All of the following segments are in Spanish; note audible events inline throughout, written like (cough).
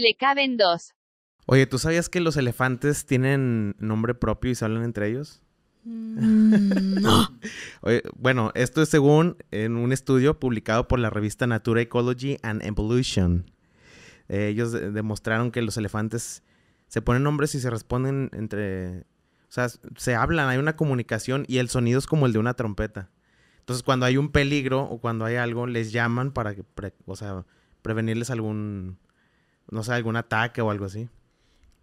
Le caben dos. Oye, ¿tú sabías que los elefantes tienen nombre propio y se hablan entre ellos? Mm, no. (laughs) bueno, esto es según en un estudio publicado por la revista Nature Ecology and Evolution. Eh, ellos demostraron que los elefantes se ponen nombres y se responden entre... O sea, se hablan, hay una comunicación y el sonido es como el de una trompeta. Entonces, cuando hay un peligro o cuando hay algo, les llaman para o sea, prevenirles algún no sé, algún ataque o algo así.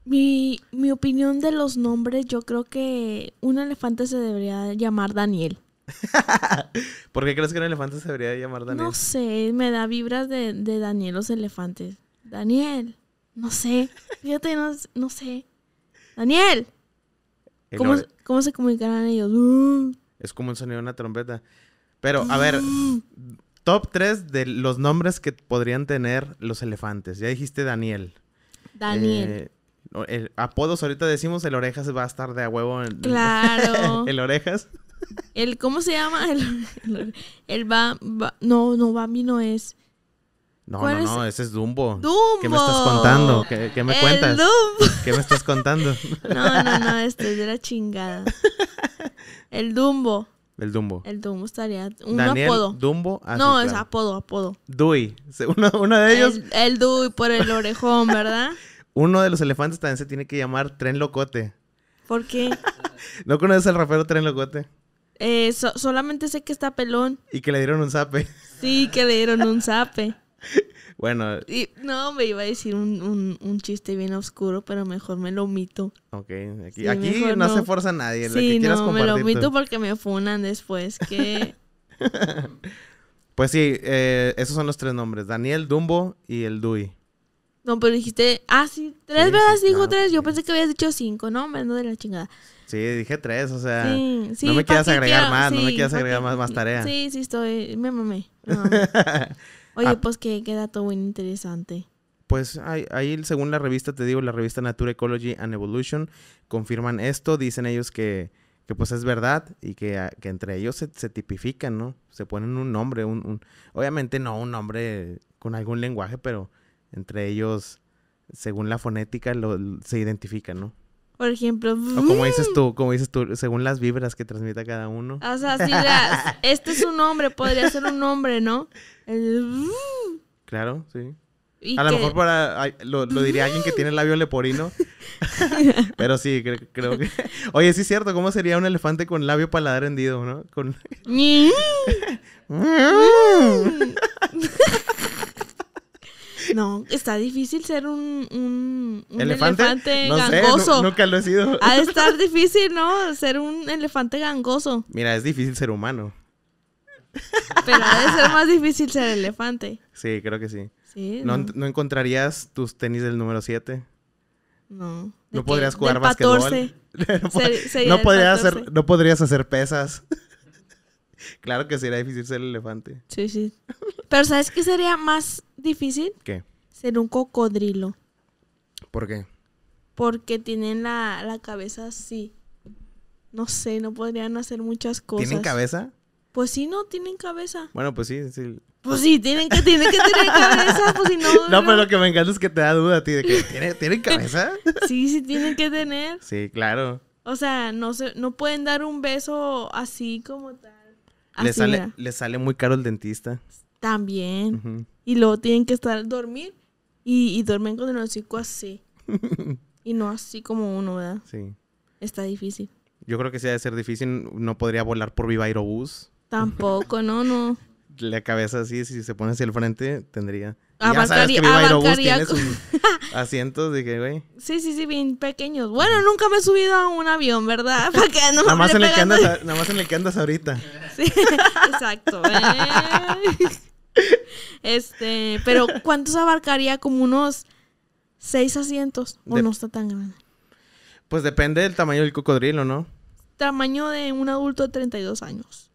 Mi, mi opinión de los nombres, yo creo que un elefante se debería llamar Daniel. (laughs) ¿Por qué crees que un elefante se debería llamar Daniel? No sé, me da vibras de, Daniel los elefantes. Daniel, no sé, fíjate, no, no sé. Daniel. ¿Cómo, ¿Cómo, se comunicarán ellos? (gasps) Es como el sonido de una trompeta. Pero, a ver, (gasps) Top 3 de los nombres que podrían tener los elefantes. Ya dijiste Daniel. Daniel. Eh, el, apodos, ahorita decimos el orejas va a estar de a huevo. En, (laughs) claro. el orejas. El, ¿Cómo se llama? El, el, No, no, Bambi no es. No, no, no, ese es Dumbo. ¡Dumbo! ¿Qué me estás contando? ¿Qué, me ¿Qué me estás contando? (laughs) No, no, no, esto es de la chingada. El Dumbo. El Dumbo. El Dumbo estaría. Un Daniel apodo. Dumbo. Ah, no, es apodo, apodo. Dui, Uno, de ellos. El, el, por el orejón, (laughs) ¿verdad? uno de los elefantes también se tiene que llamar Tren Locote. ¿Por qué? (laughs) ¿No conoces al rapero Tren Locote? Eh, solamente sé que está pelón. Y que le dieron un zape. Sí, que le dieron un zape. (laughs) Bueno. no, me iba a decir un, un, chiste bien oscuro, pero mejor me lo omito. Ok, aquí, no, se fuerza nadie. Sí, que quieras no, me lo omito porque me funan después. Que... (laughs) pues sí, eh, esos son los tres nombres: Daniel, Dumbo y el Dui. No, pero dijiste, ah, sí, tres veces dijo tres. Yo pensé que habías dicho cinco, no, me ando de la chingada. Sí, dije tres, o sea. no me quieras agregar más, no me quieras agregar más, más tareas. Sí, sí, estoy. Me mamé. Me (laughs) Oye, ah. pues qué, dato muy interesante. Pues ahí, según la revista, te digo, la revista Nature Ecology and Evolution, confirman esto, dicen ellos que, pues es verdad y ah, que, entre ellos se, se, tipifican, ¿no? Se ponen un nombre, un, obviamente no un nombre con algún lenguaje, pero entre ellos, según la fonética, se identifican, ¿no? Por ejemplo. O como dices mm". tú, como dices tú, según las vibras que transmita cada uno. O sea, si (laughs) este es un hombre, podría ser un hombre, ¿no? Mm". Claro, sí. A lo mejor para lo, diría alguien que tiene el labio leporino. (laughs) (laughs) Pero sí, creo, creo que. Oye, sí es cierto, ¿cómo sería un elefante con labio paladar hendido, no? Con. Mm. No, está difícil ser un, elefante, nunca lo he sido. Ha de estar (laughs) difícil, ¿no? Ser un elefante gangoso. Mira, es difícil ser humano. Pero ha de ser (laughs) más difícil ser elefante. Sí, creo que sí. no, encontrarías tus tenis del número 7. No. No podrías jugar basquetbol. (laughs) no, podrías no podrías hacer pesas. (laughs) Claro que sería difícil ser el elefante. Sí, sí. Pero ¿sabes qué sería más difícil? ¿Qué? Ser un cocodrilo. ¿Por qué? Porque tienen la, la cabeza así. No sé, no podrían hacer muchas cosas. ¿Tienen cabeza? Pues sí, no, tienen cabeza. Bueno, pues sí, sí. Pues sí, tienen que, tienen que tener cabeza, pues si no... (laughs) No, pero lo que me encanta es que te da duda a ti de que ¿tienen, ¿tienen cabeza? (laughs) sí, sí tienen que tener. Sí, claro. O sea, no, se, no pueden dar un beso así como tal. Ah, le, sale, muy caro el dentista. También. Y luego tienen que estar dormir y, y duermen con el hocico así. (laughs) y no así como uno, ¿verdad? Sí. Está difícil. Yo creo que si debe de ser difícil. No podría volar por Viva Aerobús. Tampoco, no, no la cabeza así, si se pone hacia el frente, tendría. Abarcaría, que (laughs) asientos, güey. Sí, sí, sí, bien pequeños. Bueno, nunca me he subido a un avión, ¿verdad? (laughs) nada, más en el que andas, nada más en el que andas ahorita. Sí, (laughs) exacto. ¿eh? este, pero ¿cuántos abarcaría? Como unos seis asientos. O no está tan grande. Pues depende del tamaño del cocodrilo, ¿no? Tamaño de un adulto de 32 años.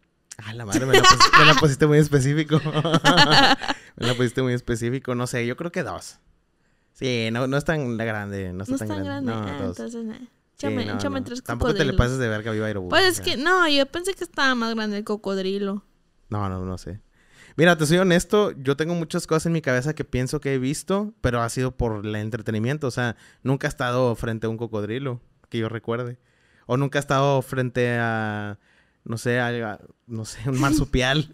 Ah, la madre, me la, pusiste, muy específico. (laughs) me la pusiste muy específico, no sé, yo creo que dos. Sí, no, no es tan grande, no, es tan, grande. No, ah, entonces, échame Chame, sí, no, Tampoco te le pases de verga viva Aerobús. Pues es que, no, yo pensé que estaba más grande el cocodrilo. No, no, no sé. Mira, te soy honesto, yo tengo muchas cosas en mi cabeza que pienso que he visto, pero ha sido por el entretenimiento. O sea, nunca he estado frente a un cocodrilo, que yo recuerde. O nunca he estado frente a no sé, no sé, un (laughs) marsupial.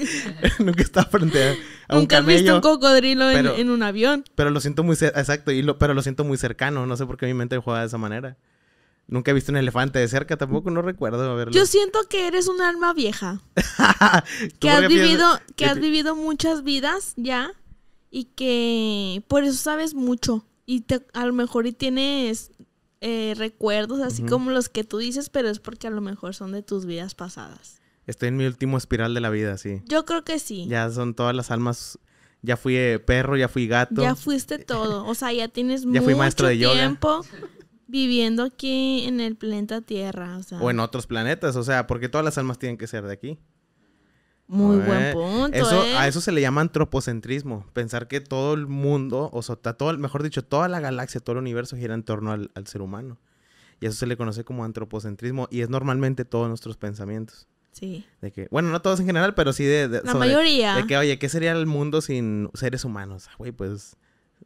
(laughs) Nunca estaba frente a, un camello. Nunca visto un cocodrilo en, un avión. Pero lo siento muy exacto, y pero lo siento muy cercano. No sé por qué mi mente juega de esa manera. Nunca he visto un elefante de cerca, tampoco no recuerdo Yo siento que eres un alma vieja. (laughs) que has vivido, que has vivido muchas vidas ya y que por eso sabes mucho y a lo mejor y tienes eh, recuerdos así como los que tú dices, pero es porque a lo mejor son de tus vidas pasadas. Estoy en mi último espiral de la vida, sí. Yo creo que sí. Ya son todas las almas. Ya fui eh, perro, ya fui gato. Ya fuiste todo. O sea, ya tienes (laughs) mucho tiempo viviendo aquí en el planeta Tierra. O, o en otros planetas, o sea, porque todas las almas tienen que ser de aquí. Muy buen punto. Eso, A ¿eh? eso se le llama antropocentrismo. Pensar que todo el mundo, o sea, todo, mejor dicho, toda la galaxia, todo el universo gira en torno al, ser humano. Y eso se le conoce como antropocentrismo y es normalmente todos nuestros pensamientos. Sí. De que, bueno, no todos en general, pero sí de... la mayoría. De que, oye, ¿qué sería el mundo sin seres humanos? Ah, güey, pues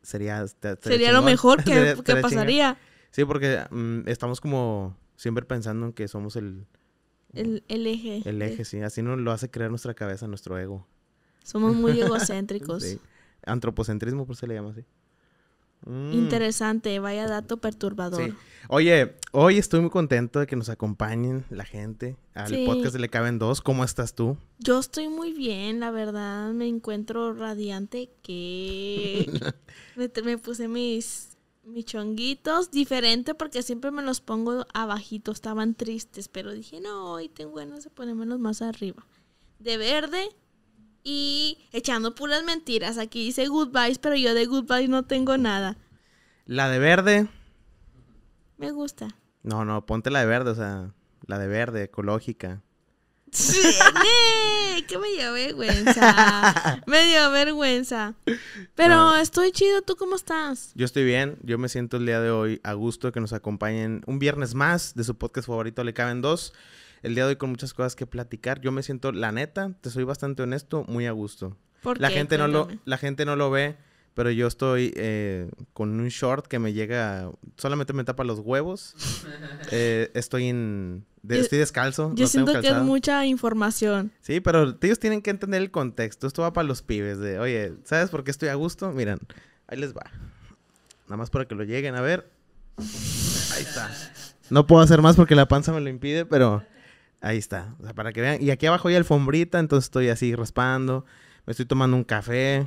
sería... sería lo mejor que, (laughs) pasaría. Sí, porque mm, estamos como siempre pensando en que somos el el, eje. El eje, sí. Así nos lo hace crear nuestra cabeza, nuestro ego. Somos muy (laughs) egocéntricos. Antropocentrismo, por se le llama así. Mm. Interesante, vaya dato perturbador. Oye, hoy estoy muy contento de que nos acompañen la gente al podcast de Le Caben Dos. ¿Cómo estás tú? Yo estoy muy bien, la verdad. Me encuentro radiante que (laughs) me, puse mis chonguitos diferente porque siempre me los pongo abajito, estaban tristes, pero dije, no, hoy tengo ganas de ponérmelos más arriba. De verde y echando puras mentiras. Aquí dice goodbyes, pero yo de goodbyes no tengo nada. La de verde. Me gusta. No, no, ponte la de verde, o sea, la de verde, ecológica. (laughs) ay, que me dio vergüenza. (laughs) me dio vergüenza. Pero estoy chido, ¿tú cómo estás? Yo estoy bien, yo me siento el día de hoy a gusto que nos acompañen un viernes más de su podcast favorito, Le Caben Dos. El día de hoy con muchas cosas que platicar. Yo me siento, la neta, te soy bastante honesto, muy a gusto. ¿Por la qué? gente no lo, la gente no lo ve, pero yo estoy eh, con un short que me llega, solamente me tapa los huevos. (laughs) Eh, estoy en estoy descalzo. Yo siento que es mucha información. Sí, pero ellos tienen que entender el contexto. Esto va para los pibes de, oye, ¿sabes por qué estoy a gusto? Miren, ahí les va. Nada más para que lo lleguen a ver. Ahí está. No puedo hacer más porque la panza me lo impide, pero ahí está. O sea, para que vean. Y aquí abajo hay alfombrita, entonces estoy así raspando. Me estoy tomando un café.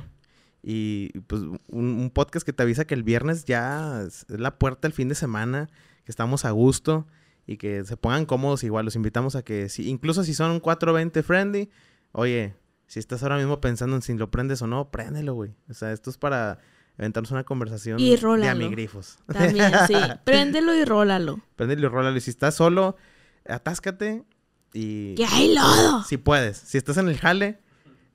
Y pues un, podcast que te avisa que el viernes ya es la puerta el fin de semana, que estamos a gusto y que se pongan cómodos igual. Los invitamos a que, si, incluso si son 420 friendly, oye, si estás ahora mismo pensando en si lo prendes o no, préndelo, güey. O sea, esto es para aventarnos una conversación y rólalo. de amigrifos. (laughs) También, sí. (laughs) Préndelo y rólalo. Préndelo y rólalo. Y si estás solo, atáscate y... ¡Que hay lodo! Si puedes. Si estás en el jale,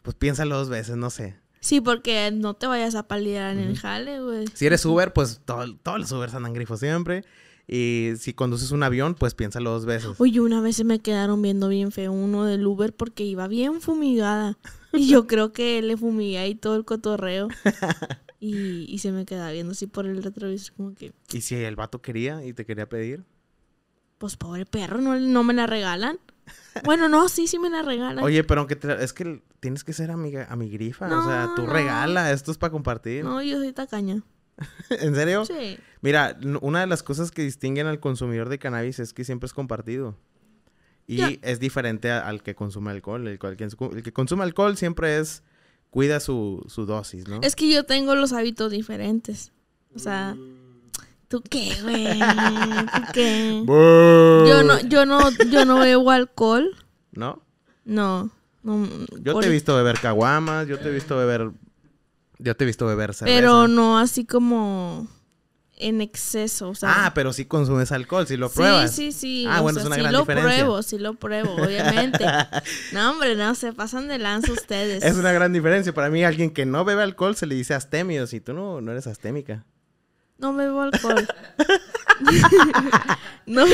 pues piénsalo dos veces, no sé. Sí, porque no te vayas a paliar en el jale, güey. Si eres (laughs) Uber, pues todos los Uber andan grifos siempre. Y si conduces un avión, pues piénsalo dos veces. Oye, una vez se me quedaron viendo bien feo uno del Uber porque iba bien fumigada. Y yo (laughs) creo que le fumigué ahí todo el cotorreo. Y, se me quedaba viendo así por el retrovisor como que... ¿Y si el vato quería y te quería pedir? Pues pobre perro, no, no me la regalan. Bueno, no, sí, sí me la regalan. Oye, pero aunque es que tienes que ser amiga, amigrifa. grifa, o sea, tú regala, esto es para compartir. No, yo soy tacaña. (laughs) ¿En serio? Sí. Mira, una de las cosas que distinguen al consumidor de cannabis es que siempre es compartido. Y es diferente al que consume alcohol. El, que consume alcohol siempre es, cuida su, dosis, ¿no? Es que yo tengo los hábitos diferentes. O sea, ¿tú qué, güey? ¿Tú qué? yo, no, yo, no, yo no bebo alcohol. ¿No? No. Mm, yo te he e-, visto beber caguamas, yo te he visto beber... Yo te he visto beber cerveza. Pero no así como en exceso. O sea, ah, pero si consumes alcohol, si lo pruebas. Sí, sí, sí. Ah, bueno, es una sí Si lo pruebo, sí lo pruebo, obviamente. (laughs) no, hombre, no, se pasan de lanza ustedes. Es una gran diferencia. Para mí, alguien que no bebe alcohol se le dice astémico, si tú no, no eres astémica. No bebo alcohol. (laughs) (laughs) no,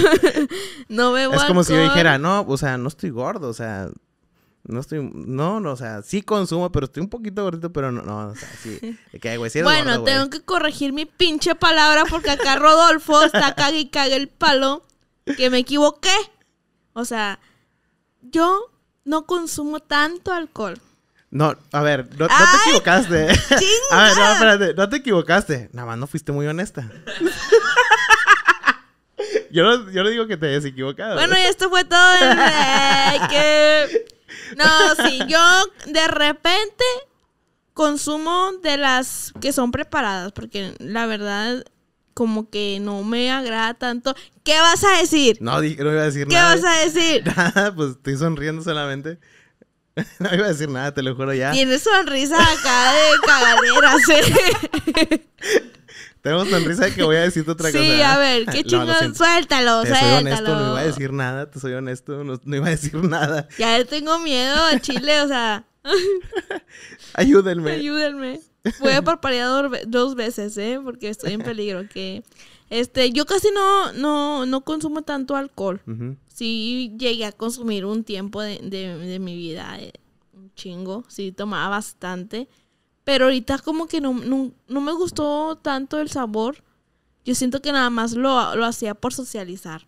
no bebo alcohol. Es como si yo dijera, no, o sea, no estoy gordo, o sea, no estoy, no, no, o sea, sí consumo, pero estoy un poquito gordito, pero no, no, o sea, sí. (laughs) bueno, tengo que corregir mi pinche palabra porque acá Rodolfo está (laughs) cague y cague el palo que me equivoqué. O sea, yo no consumo tanto alcohol. No, a ver, no, te equivocaste. (laughs) A ver, no, espérate, no te equivocaste. Nada más no fuiste muy honesta. yo, no, digo que te hayas equivocado. Bueno, y esto fue todo. En... que... No, sí, yo de repente consumo de las que son preparadas, porque la verdad como que no me agrada tanto. ¿Qué vas a decir? No, no iba a decir nada. ¿Qué vas a decir? (laughs) Nada, pues estoy sonriendo solamente. (laughs) No iba a decir nada, te lo juro ya. Tienes sonrisa acá de cagadera, (laughs) Tengo sonrisa de que voy a decirte otra (laughs) cosa. Sí, ¿eh? a ver, qué chingón. (laughs) No, suéltalo, te suéltalo. Soy honesto, no iba a decir nada, te soy honesto, no, iba a decir nada. Ya tengo miedo al chile, o sea. (laughs) Ayúdenme. Ayúdenme. Voy a parpadear dos veces, ¿eh? Porque estoy en peligro. Que, este, yo casi no, no, no consumo tanto alcohol. Sí llegué a consumir un tiempo de, de, de mi vida, eh, un chingo. Sí tomaba bastante. Pero ahorita como que no, me gustó tanto el sabor. Yo siento que nada más lo, hacía por socializar.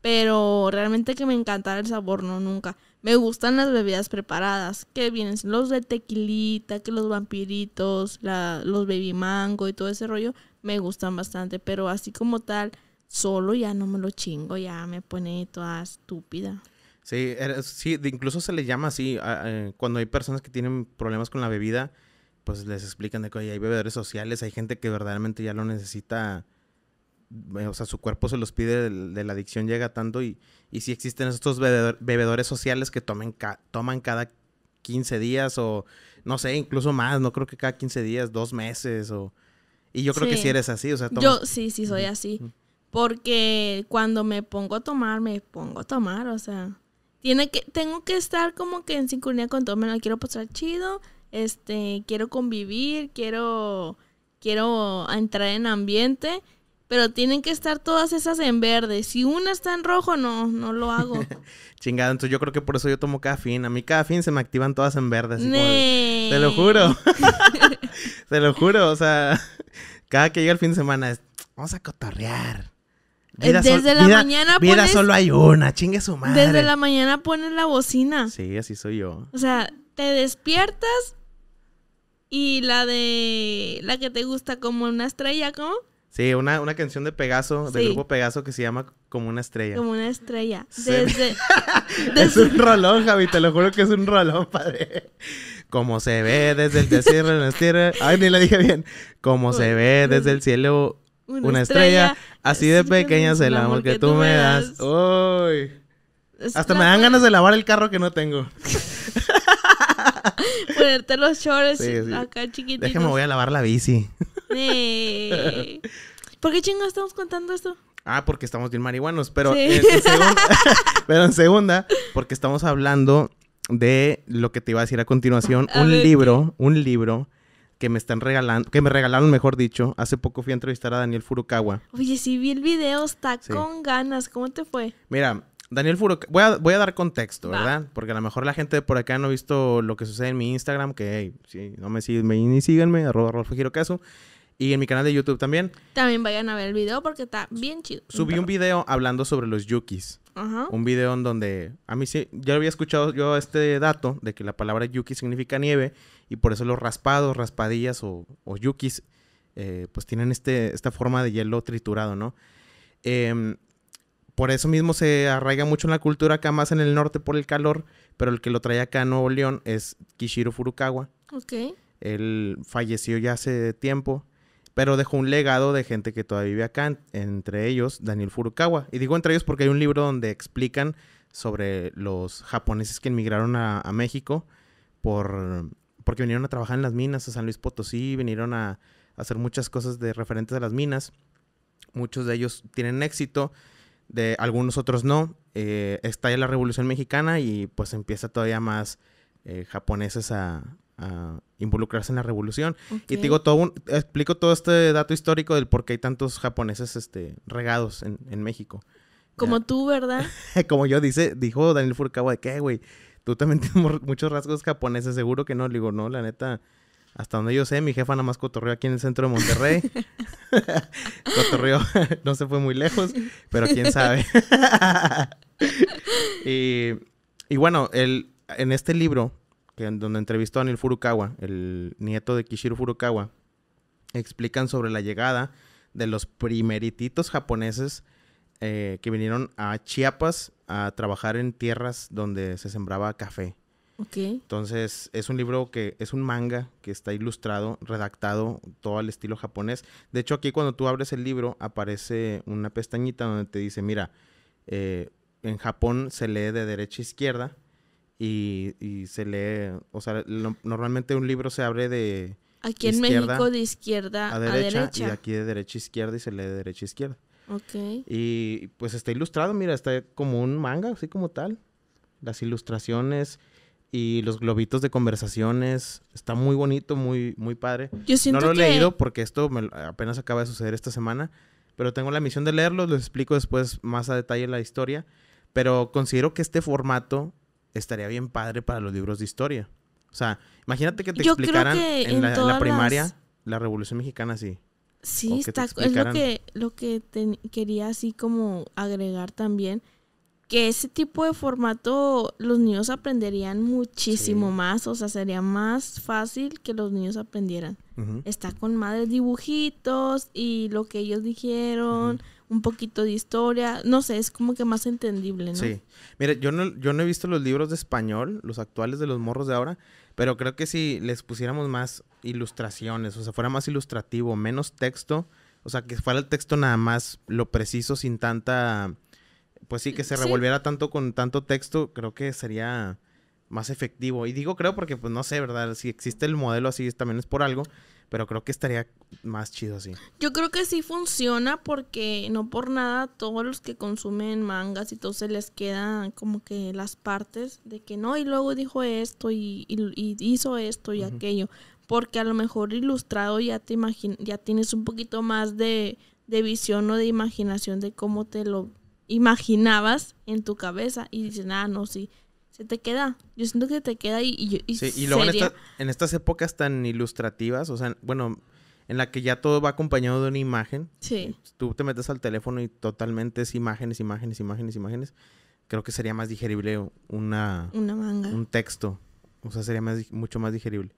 Pero realmente que me encantara el sabor, no, nunca. Me gustan las bebidas preparadas, que vienen los de tequilita, que los vampiritos, los baby mango y todo ese rollo. Me gustan bastante, pero así como tal, solo ya no me lo chingo, ya me pone toda estúpida. Sí, sí incluso se le llama así, eh, cuando hay personas que tienen problemas con la bebida, pues les explican de que hay bebedores sociales, hay gente que verdaderamente ya lo necesita, eh, o sea, su cuerpo se los pide, de, la adicción llega tanto y, y si existen estos bebedores sociales que tomen toman cada 15 días o no sé, incluso más, no creo que cada 15 días, dos meses o... Y yo creo que si eres así, o sea, Yo sí, sí soy así. Porque cuando me pongo a tomar, me pongo a tomar, o sea, tiene que, tengo que estar como que en sincronía con todo, me lo quiero pasar chido, este, quiero convivir, quiero, quiero entrar en ambiente, pero tienen que estar todas esas en verde. Si una está en rojo, no, no lo hago. (laughs) Chingada, entonces yo creo que por eso yo tomo cada fin. A mí cada fin se me activan todas en verde. Así te lo juro. (laughs) (laughs) te lo juro, o sea, cada que llega el fin de semana vamos a cotorrear. desde la mañana pones, Mira, solo hay una, chingue su madre. Desde la mañana pones la bocina. Sí, así soy yo. O sea, te despiertas y la de la que te gusta como una estrella, ¿cómo? Sí, una, canción de Pegaso, del grupo Pegaso que se llama Como una estrella. Como una estrella. (laughs) Desde, (laughs) desde... es un rolón, Javi, te lo juro que es un rolón, padre. Como se ve desde el cielo la estrella. Ay, ni la dije bien. Como se ve desde el cielo una, estrella, Así de pequeña es el amor que, tú me das. Uy. Hasta me dan ganas de lavar el carro que no tengo. (laughs) Ponerte los shorts acá chiquititos. Déjame, voy a lavar la bici. Eh. (laughs) ¿Por qué chingados estamos contando esto? Ah, porque estamos bien marihuanos, pero, en, segunda, (laughs) pero en segunda, porque estamos hablando de lo que te iba a decir a continuación, un libro, un libro que me están regalando, que me regalaron, mejor dicho. Hace poco fui a entrevistar a Daniel Furukawa. Oye, sí vi el video, está con ganas. ¿Cómo te fue? Mira, Daniel Furo... voy a, dar contexto, ¿verdad? Porque a lo mejor la gente por acá no ha visto lo que sucede en mi Instagram, que hey, si no me siguen ni síganme, arroba Rolfo caso, Y en mi canal de YouTube también. También vayan a ver el video porque está bien chido. Subí un video hablando sobre los yukis. Ajá. Un video en donde a mí sí, ya había escuchado yo este dato de que la palabra yuki significa nieve y por eso los raspados, raspadillas o, o yukis, eh, pues tienen este, esta forma de hielo triturado, ¿no? Eh, por eso mismo se arraiga mucho en la cultura acá más en el norte por el calor, pero el que lo trae acá a Nuevo León es Kishiro Furukawa. Ok. Él falleció ya hace tiempo, pero dejó un legado de gente que todavía vive acá, entre ellos Daniel Furukawa. Y digo entre ellos porque hay un libro donde explican sobre los japoneses que emigraron a, México por, porque vinieron a trabajar en las minas a San Luis Potosí, vinieron a, a hacer muchas cosas de referentes a las minas. Muchos de ellos tienen éxito de algunos otros no. Eh, estalla la Revolución Mexicana y pues empieza todavía más eh, japoneses a, involucrarse en la revolución. Y te digo, todo explico todo este dato histórico del por qué hay tantos japoneses este, regados en, México. Como tú, ¿verdad? (laughs) Como yo, dice, dijo Daniel Furcaba, de qué, güey, tú también (laughs) tienes muchos rasgos japoneses, seguro que no. Le digo, no, la neta, hasta donde yo sé, mi jefa nada más cotorreó aquí en el centro de Monterrey. (laughs) cotorreó, (laughs) no se fue muy lejos, pero quién sabe. (laughs) y, bueno, el, en este libro, que, donde entrevistó a Nil Furukawa, el nieto de Kishiro Furukawa, explican sobre la llegada de los primerititos japoneses eh, que vinieron a Chiapas a trabajar en tierras donde se sembraba café entonces, es un libro que es un manga que está ilustrado, redactado, todo al estilo japonés. De hecho, aquí cuando tú abres el libro, aparece una pestañita donde te dice, mira, eh, en Japón se lee de derecha a izquierda y, se lee, o sea, normalmente un libro se abre de... Aquí en México de izquierda a derecha, Y aquí de derecha a izquierda y se lee de derecha a izquierda. Ok. Y pues está ilustrado, mira, está como un manga, así como tal. Las ilustraciones, y los globitos de conversaciones. Está muy bonito, muy, muy padre. Yo siento no lo he leído porque esto apenas acaba de suceder esta semana, pero tengo la misión de leerlo, Les explico después más a detalle la historia. Pero considero que este formato estaría bien padre para los libros de historia. O sea, imagínate que te explicaran en, la, primaria la Revolución Mexicana sí. Sí, es lo que, lo que quería así como agregar también que ese tipo de formato los niños aprenderían muchísimo más, o sea, sería más fácil que los niños aprendieran. Está con más dibujitos y lo que ellos dijeron, un poquito de historia, no sé, es como que más entendible, ¿no? Sí. Mira, yo no, yo no he visto los libros de español, los actuales de los morros de ahora, pero creo que si les pusiéramos más ilustraciones, o sea, fuera más ilustrativo, menos texto, o sea, que fuera el texto nada más lo preciso sin tanta pues sí, que se revolviera tanto con tanto texto, creo que sería más efectivo. Y digo creo porque, pues no sé, ¿verdad? Si existe el modelo así, también es por algo, pero creo que estaría más chido así. Yo creo que sí funciona porque no por nada todos los que consumen mangas y todo se les quedan como que las partes de que no, y luego dijo esto y, hizo esto y aquello. Porque a lo mejor ilustrado ya te imagina, ya tienes un poquito más de, de visión o de imaginación de cómo te lo imaginabas en tu cabeza y dices, ah, no, sí, se te queda. Yo siento que te queda y... y, sí, y luego en, estas épocas tan ilustrativas, o sea, bueno, en la que ya todo va acompañado de una imagen. Sí. Tú te metes al teléfono y totalmente es imágenes, imágenes, imágenes, imágenes. Creo que sería más digerible una... Una manga. Un texto. O sea, sería más, mucho más digerible.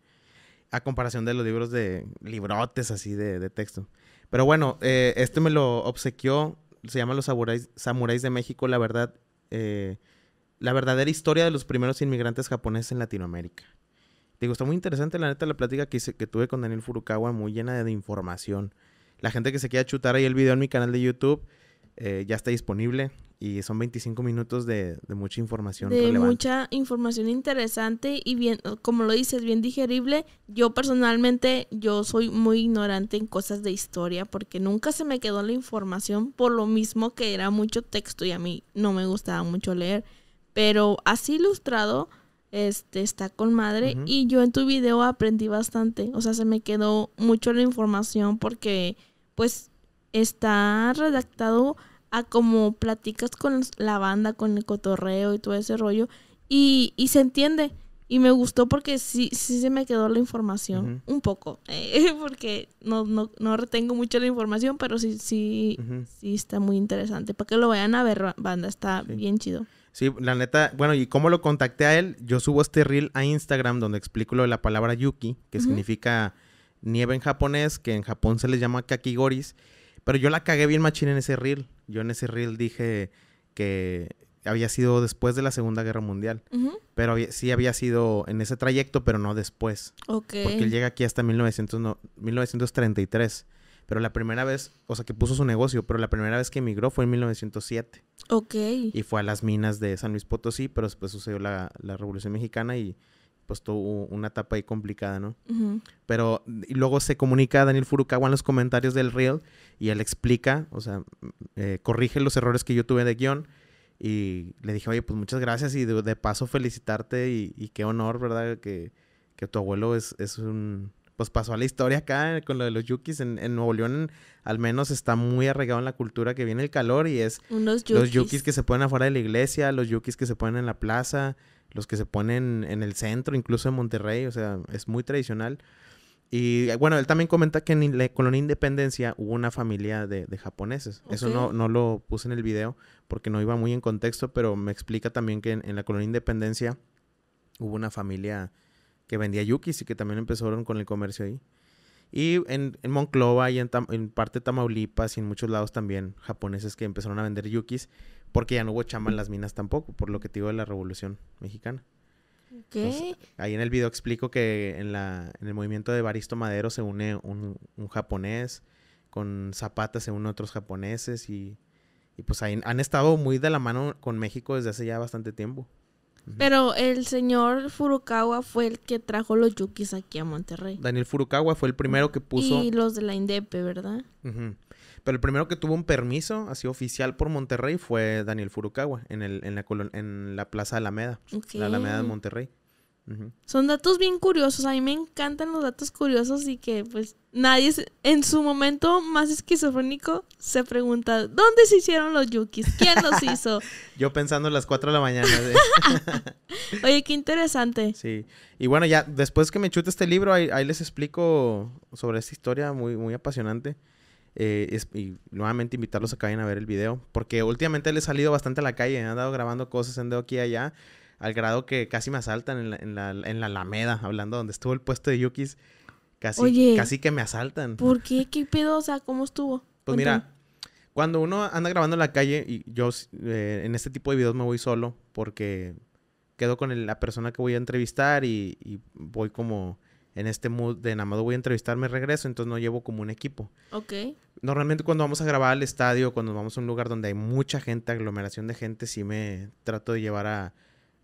A comparación de los libros de librotes así de, texto. Pero bueno, eh, este me lo obsequió se llama Los Samuráis, Samuráis de México, la verdad, eh, la verdadera historia de los primeros inmigrantes japoneses en Latinoamérica. Digo, está muy interesante la neta la plática que, que tuve con Daniel Furukawa, muy llena de, información. La gente que se quiera chutar ahí el video en mi canal de YouTube, eh, ya está disponible. Y son 25 minutos de, mucha información. De mucha información interesante y bien, como lo dices, bien digerible. Yo personalmente, yo soy muy ignorante en cosas de historia porque nunca se me quedó la información por lo mismo que era mucho texto y a mí no me gustaba mucho leer. Pero así ilustrado, este, está con madre. Y yo en tu video aprendí bastante. O sea, se me quedó mucho la información porque pues está redactado a como platicas con la banda, con el cotorreo y todo ese rollo. Y, se entiende. Y me gustó porque sí, sí se me quedó la información. Un poco. (laughs) Eh, porque no, no, no, retengo mucho la información, pero sí, sí, sí está muy interesante. Para que lo vayan a ver, banda. Está bien chido. Sí, la neta, bueno, y cómo lo contacté a él, yo subo este reel a Instagram donde explico lo de la palabra yuki, que significa nieve en japonés, que en Japón se les llama kakigoris, pero yo la cagué bien machina en ese reel. Yo en ese reel dije que había sido después de la Segunda Guerra Mundial. Pero sí había sido en ese trayecto, pero no después. Porque él llega aquí hasta 1900, 1933. Pero la primera vez, o sea, que puso su negocio, pero la primera vez que emigró fue en 1907. Ok. Y fue a las minas de San Luis Potosí, pero después sucedió la Revolución Mexicana y pues tuvo una etapa ahí complicada, ¿no? Pero luego se comunica a Daniel Furukawa en los comentarios del reel y él explica, o sea, eh, corrige los errores que yo tuve de guión y le dije, oye, pues muchas gracias y de, paso felicitarte y, y, qué honor, ¿verdad? Que, que tu abuelo es, es un pues pasó a la historia acá con lo de los yukis en, Nuevo León, al menos está muy arraigado en la cultura que viene el calor y es los yukis que se ponen afuera de la iglesia, los yukis que se ponen en la plaza, los que se ponen en el centro, incluso en Monterrey, o sea, es muy tradicional. Y eh, bueno, él también comenta que en la colonia Independencia hubo una familia de, japoneses. Eso no, no lo puse en el video porque no iba muy en contexto, pero me explica también que en la colonia Independencia hubo una familia que vendía yukis y que también empezaron con el comercio ahí. Y en, Monclova y en, parte de Tamaulipas y en muchos lados también japoneses que empezaron a vender yukis porque ya no hubo chamba en las minas tampoco, por lo que te digo de la Revolución Mexicana. ¿Qué? ahí en el video explico que en, la, el movimiento de Baristo Madero se une un, japonés, con Zapata se unen otros japoneses y, y pues ahí han estado muy de la mano con México desde hace ya bastante tiempo. Pero el señor Furukawa fue el que trajo los yukis aquí a Monterrey. Daniel Furukawa fue el primero que puso. Y los de la INDEP, ¿verdad? Pero el primero que tuvo un permiso así oficial por Monterrey fue Daniel Furukawa en, el, en, la, en la Plaza Alameda, la Alameda de Monterrey. Son datos bien curiosos. A mí me encantan los datos curiosos y que, pues, nadie en su momento más esquizofrénico se pregunta: ¿dónde se hicieron los yukis? ¿Quién los (laughs) hizo? Yo pensando a las 4 de la mañana. (laughs) Oye, qué interesante. Sí. Y bueno, ya después que me chute este libro, ahí, les explico sobre esta historia muy, muy apasionante. Eh, y nuevamente invitarlos a que vayan a ver el video. Porque últimamente le he salido bastante a la calle. He andado grabando cosas, en de aquí y allá al grado que casi me asaltan en la, en la, Alameda, hablando donde estuvo el puesto de Yukis. Casi, casi que me asaltan. ¿Por qué? ¿Qué pedo? O sea, ¿cómo estuvo? Pues mira, cuando uno anda grabando en la calle, y yo eh, en este tipo de videos me voy solo porque quedo con la persona que voy a entrevistar y, voy como en este mood de nada voy a entrevistar, me regreso, entonces no llevo como un equipo. Ok. Normalmente cuando vamos a grabar al estadio, cuando vamos a un lugar donde hay mucha gente, aglomeración de gente, sí me trato de llevar a,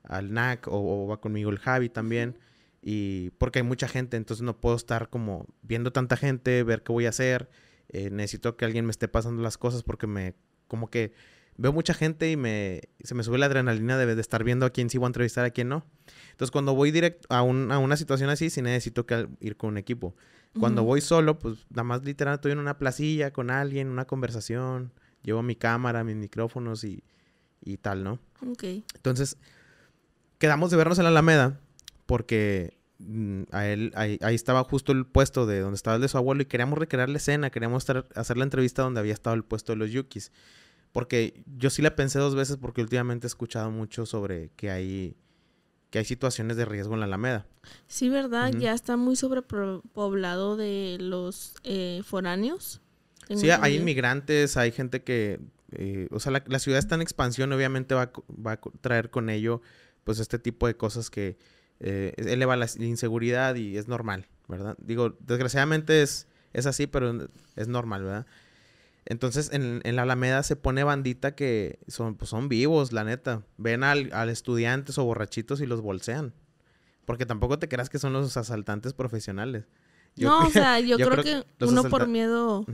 al NAC o, va conmigo el Javi también. Y porque hay mucha gente, entonces no puedo estar como viendo tanta gente, ver qué voy a hacer. Eh, necesito que alguien me esté pasando las cosas porque me, como que veo mucha gente y me, se me sube la adrenalina de, estar viendo a quién sí voy a entrevistar, a quién no. Entonces cuando voy directo a, una situación así, sí necesito ir con un equipo. Cuando voy solo, pues nada más literal estoy en una placilla con alguien, una conversación, llevo mi cámara, mis micrófonos y, y tal, ¿no? Ok. Entonces, quedamos de vernos en la Alameda porque mm, a él, ahí, estaba justo el puesto de donde estaba el de su abuelo y queríamos recrear la escena, queríamos hacer la entrevista donde había estado el puesto de los yukis. Porque yo sí la pensé dos veces porque últimamente he escuchado mucho sobre que hay, que hay situaciones de riesgo en la Alameda. Sí, ¿verdad? Ya está muy sobrepoblado de los eh, foráneos. Sí, hay inmigrantes, hay gente que... Eh, o sea, la, la, ciudad está en expansión, obviamente va, va a traer con ello pues este tipo de cosas que eh, eleva la inseguridad y es normal, ¿verdad? Digo, desgraciadamente es, es así, pero es normal, ¿verdad? Entonces en, la Alameda se pone bandita que son, pues, son vivos, la neta. Ven al, al estudiantes o borrachitos y los bolsean. Porque tampoco te creas que son los asaltantes profesionales. no, o sea, (laughs) yo, creo, que uno por miedo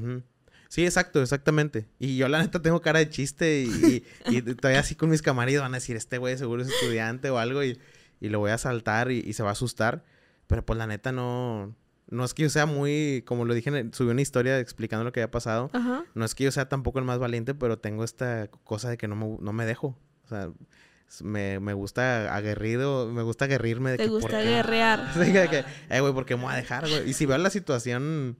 Sí, exacto, exactamente. Y yo la neta tengo cara de chiste y, (laughs) todavía así con mis camaradas van a decir, este güey seguro es estudiante o algo y, lo voy a saltar y, se va a asustar. Pero pues la neta no... No es que yo sea muy, como lo dije, subí una historia explicando lo que había pasado. No es que yo sea tampoco el más valiente, pero tengo esta cosa de que no me, dejo. O sea, me, me, gusta aguerrido, me gusta aguerrirme. De Te gusta porque, (laughs) Diga que, eh, güey, ¿por qué me voy a dejar, güey? Y si veo la situación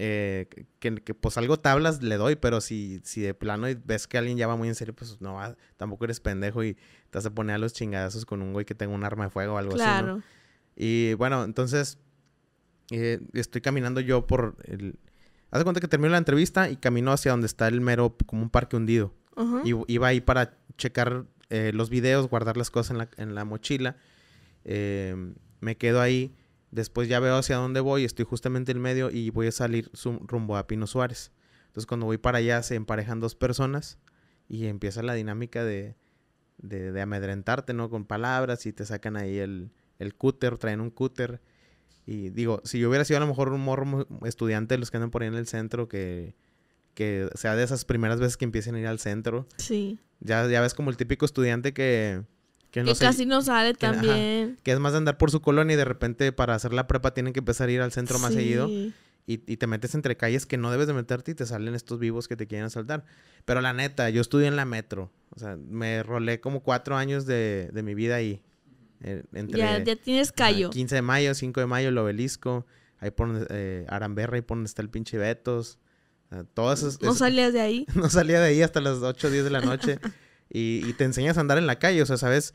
eh, que, pues algo tablas le doy, pero si, si de plano ves que alguien ya va muy en serio, pues no, va, tampoco eres pendejo y te vas a poner a los chingadazos con un güey que tenga un arma de fuego o algo así. Y bueno, entonces eh, estoy caminando yo por el... Haz de cuenta que terminó la entrevista y camino hacia donde está el mero, como un parque hundido. Y iba ahí para checar eh, los videos, guardar las cosas en la mochila. me quedo ahí Después ya veo hacia dónde voy, estoy justamente en medio y voy a salir rumbo a Pino Suárez. Entonces cuando voy para allá se emparejan dos personas y empieza la dinámica de, de, amedrentarte, ¿no? Con palabras y te sacan ahí el, cúter, traen un cúter. Y digo, si yo hubiera sido a lo mejor un morro estudiante de los que andan por ahí en el centro, que, sea de esas primeras veces que empiecen a ir al centro. Sí. Ya, ya ves como el típico estudiante que, que, casi no sale también. que es más de andar por su colonia y de repente para hacer la prepa tienen que empezar a ir al centro más seguido. Y, te metes entre calles que no debes de meterte y te salen estos vivos que te quieren asaltar. Pero la neta, yo estudié en la metro. O sea, me rolé como cuatro años de, mi vida ahí. Eh, ya, tienes callo. 15 de mayo, 5 de mayo, el obelisco. Ahí por eh, Aramberra, ahí ponen está el pinche Betos. Todas esas, ¿No salías de ahí? (laughs) No salía de ahí hasta las 8 o 10 de la noche. (laughs) Y, te enseñas a andar en la calle, o sea, sabes,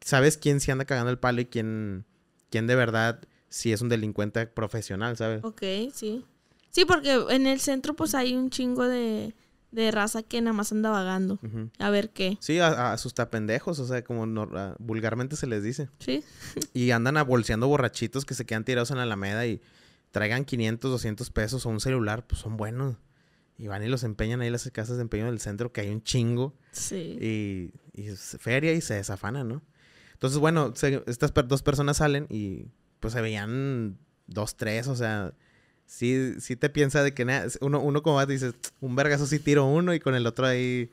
sabes quién se anda cagando el palo y quién, quién de verdad si es un delincuente profesional, ¿sabes? Ok, sí. Sí, porque en el centro pues hay un chingo de, raza que nada más anda vagando. A ver qué. Sí, a, pendejos, sus o sea, como ah, vulgarmente se les dice. Sí. (laughs) y andan bolseando borrachitos que se quedan tirados en la alameda y traigan 500, 200 pesos o un celular, pues son buenos. Y van y los empeñan ahí las casas de empeño del centro, que hay un chingo. Sí. Y, y feria y se desafana ¿no? Entonces, bueno, estas dos personas salen y pues se veían dos, tres, o sea, sí, sí te piensa de que nada, uno, uno como y dices, un vergazo sí tiro uno y con el otro ahí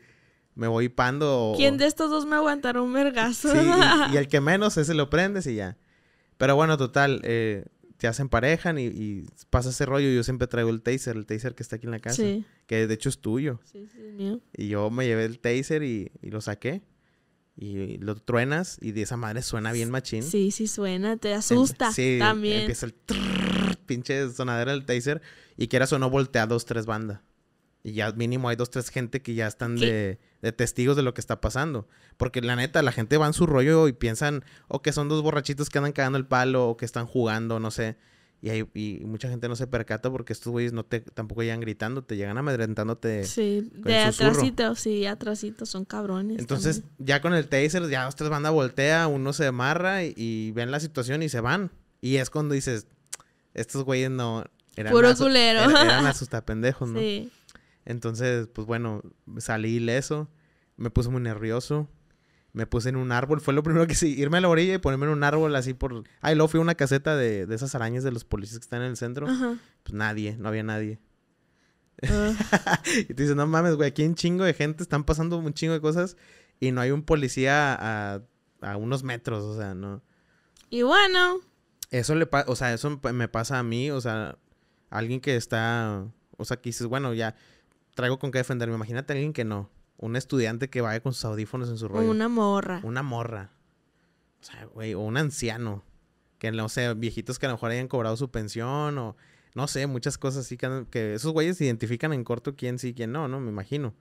me voy pando. ¿Quién de estos dos me aguantará un vergazo? Sí, y, y, (laughs) el que menos, ese lo prendes y ya. Pero bueno, total, eh, te hacen pareja y, pasa ese rollo. Yo siempre traigo el taser, el taser que está aquí en la casa, que de hecho es tuyo. Y yo me llevé el taser y, lo saqué. Y lo truenas y de esa madre suena bien machín. Sí, sí suena, te em, asusta también. Empieza el pinche sonadera del taser y quieras o no voltea dos, tres bandas. Y ya mínimo hay dos, tres gente que ya están de, testigos de lo que está pasando. Porque la neta, la gente va en su rollo y piensan, o que son dos borrachitos que andan cagando el palo, o que están jugando, no sé. Y, hay, mucha gente no se percata porque estos güeyes no te, tampoco llegan gritando, te llegan amedrentándote. Sí, de atrasito, sí, atrasito, son cabrones. Entonces, ya con el taser, ya ustedes tres a voltea, uno se amarra y, ven la situación y se van. Y es cuando dices, estos güeyes no. Eran Puro culero. Er-, eran, eran (laughs) asustapendejos, ¿no? Sí. Entonces, pues bueno, salí ileso, me puse muy nervioso, me puse en un árbol, fue lo primero que sí, irme a la orilla y ponerme en un árbol así por... ay y luego fui a una caseta de, esas arañas de los policías que están en el centro, pues nadie, no había nadie. Ah. (laughs) y te dices, no mames, güey, aquí hay un chingo de gente, están pasando un chingo de cosas y no hay un policía a, unos metros, o sea, no. Y bueno. Eso le o sea, eso me pasa a mí, o sea, alguien que está, o sea, que dices, bueno, ya, algo con qué defenderme. Imagínate a alguien que no. Un estudiante que vaya con sus audífonos en su rollo. Una morra. Una morra. O sea, güey, o un anciano. Que no sé, viejitos que a lo mejor hayan cobrado su pensión o no sé, muchas cosas así que, esos güeyes identifican en corto quién sí y quién no, ¿no? Me imagino.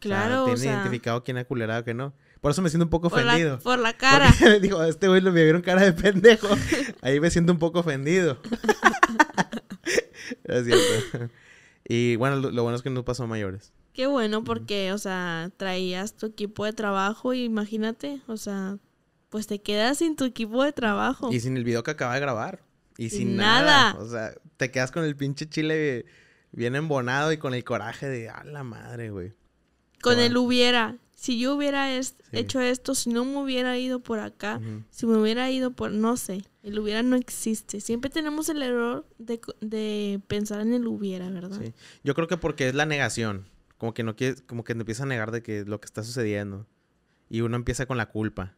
Claro. O sea, identificado quién ha culerado, quién no. Por eso me siento un poco ofendido. por la cara. (laughs) Dijo, este güey lo me vieron cara de pendejo. (laughs) Ahí me siento un poco ofendido. (laughs) es cierto. Y bueno, lo, bueno es que no pasó mayores. Qué bueno porque, o sea, traías tu equipo de trabajo y imagínate, o sea, pues te quedas sin tu equipo de trabajo. Y sin el video que acaba de grabar. Y sin nada. O sea, te quedas con el pinche chile bien embonado y con el coraje de, a la madre, güey. Con el hubiera si yo hubiera hecho esto, si no me hubiera ido por acá, si me hubiera ido por, no sé, el hubiera no existe. Siempre tenemos el error de, pensar en el hubiera, ¿verdad? Sí. Yo creo que porque es la negación, como que no quieres, como que empieza a negar de que lo que está sucediendo y uno empieza con la culpa.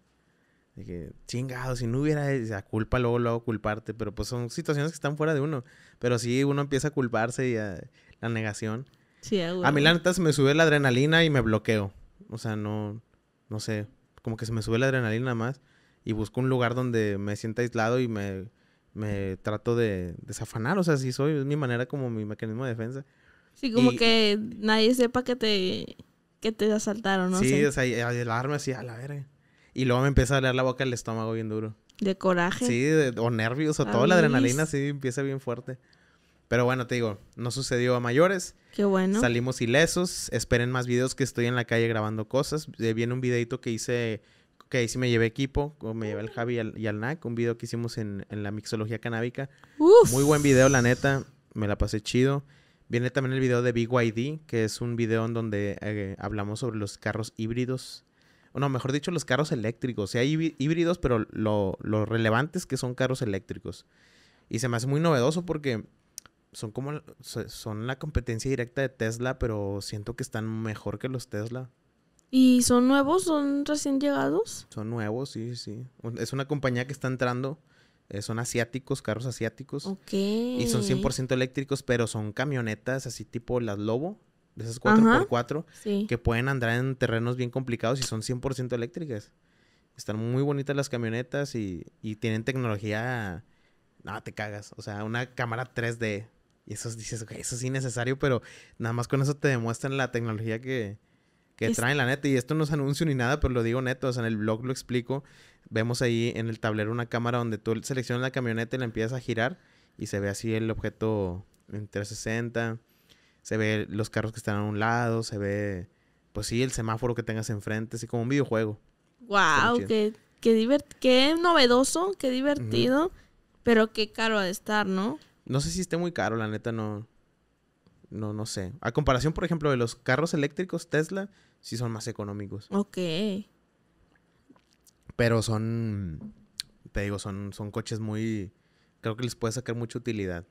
De que, chingado, si no hubiera esa culpa, luego luego culparte, pero pues son situaciones que están fuera de uno. Pero si uno empieza a culparse y a, la negación. Sí, a, a mí la neta me sube la adrenalina y me bloqueo. O sea, no, no sé, como que se me sube la adrenalina más y busco un lugar donde me sienta aislado y me, me trato de desafanar. O sea, sí soy, mi manera como mi mecanismo de defensa. Sí, como que nadie sepa que te, que te asaltaron, ¿no? Sí, o sea, el arma así a la verga. Y luego me empieza a doler la boca el estómago bien duro. De coraje. Sí, o nervios, o ah, todo, la adrenalina sí empieza bien fuerte. Pero bueno, te digo, no sucedió a mayores. Qué bueno. Salimos ilesos. Esperen más videos que estoy en la calle grabando cosas. Eh, viene un videito que hice, que ahí sí me llevé equipo, me llevé el Javi y al, NAC, un video que hicimos en, la mixología canábica. Muy buen video, la neta. Me la pasé chido. Viene también el video de BYD, que es un video en donde eh, hablamos sobre los carros híbridos. No, mejor dicho, los carros eléctricos. O sea, hay híbridos, pero lo, lo relevante es que son carros eléctricos. Y se me hace muy novedoso porque son como son la competencia directa de Tesla, pero siento que están mejor que los Tesla. ¿Y son nuevos? ¿Son recién llegados? Son nuevos, sí, sí. Es una compañía que está entrando. Eh, son asiáticos, carros asiáticos. Ok. Y son 100% eléctricos, pero son camionetas así tipo las Lobo, de esas 4x4, sí. que pueden andar en terrenos bien complicados y son 100% eléctricas. Están muy bonitas las camionetas y, y tienen tecnología... No, te cagas. O sea, una cámara 3D y eso dices, ok, eso es innecesario, pero nada más con eso te demuestran la tecnología que, que traen, la neta. Y esto no es anuncio ni nada, pero lo digo neto, o sea, en el blog lo explico. Vemos ahí en el tablero una cámara donde tú seleccionas la camioneta y la empiezas a girar y se ve así el objeto en 360. Se ve los carros que están a un lado, se ve, pues sí, el semáforo que tengas enfrente, así como un videojuego. ¡Wow! Qué, novedoso, qué divertido, pero qué caro ha de estar, ¿no? No sé si esté muy caro, la neta, no. No, no sé. A comparación, por ejemplo, de los carros eléctricos Tesla, sí son más económicos. Ok. Pero son. Te digo, son, son coches muy. Creo que les puede sacar mucha utilidad.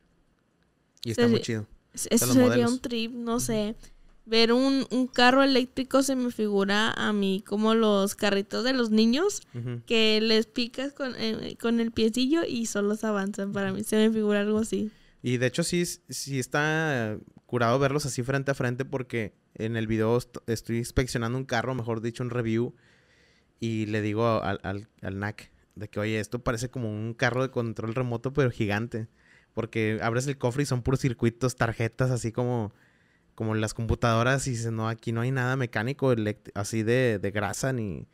Y está muy chido. Eso sería un trip, no sé ver un, carro eléctrico se me figura a mí como los carritos de los niños que les picas con, eh, el piecillo y solos avanzan. Para mí se me figura algo así. Y de hecho sí, sí está curado verlos así frente a frente porque en el video estoy inspeccionando un carro, mejor dicho un review, y le digo al, al NAC de que, oye, esto parece como un carro de control remoto pero gigante. Porque abres el cofre y son puros circuitos, tarjetas, así como como las computadoras y dices, no, aquí no hay nada mecánico así de, de grasa ni...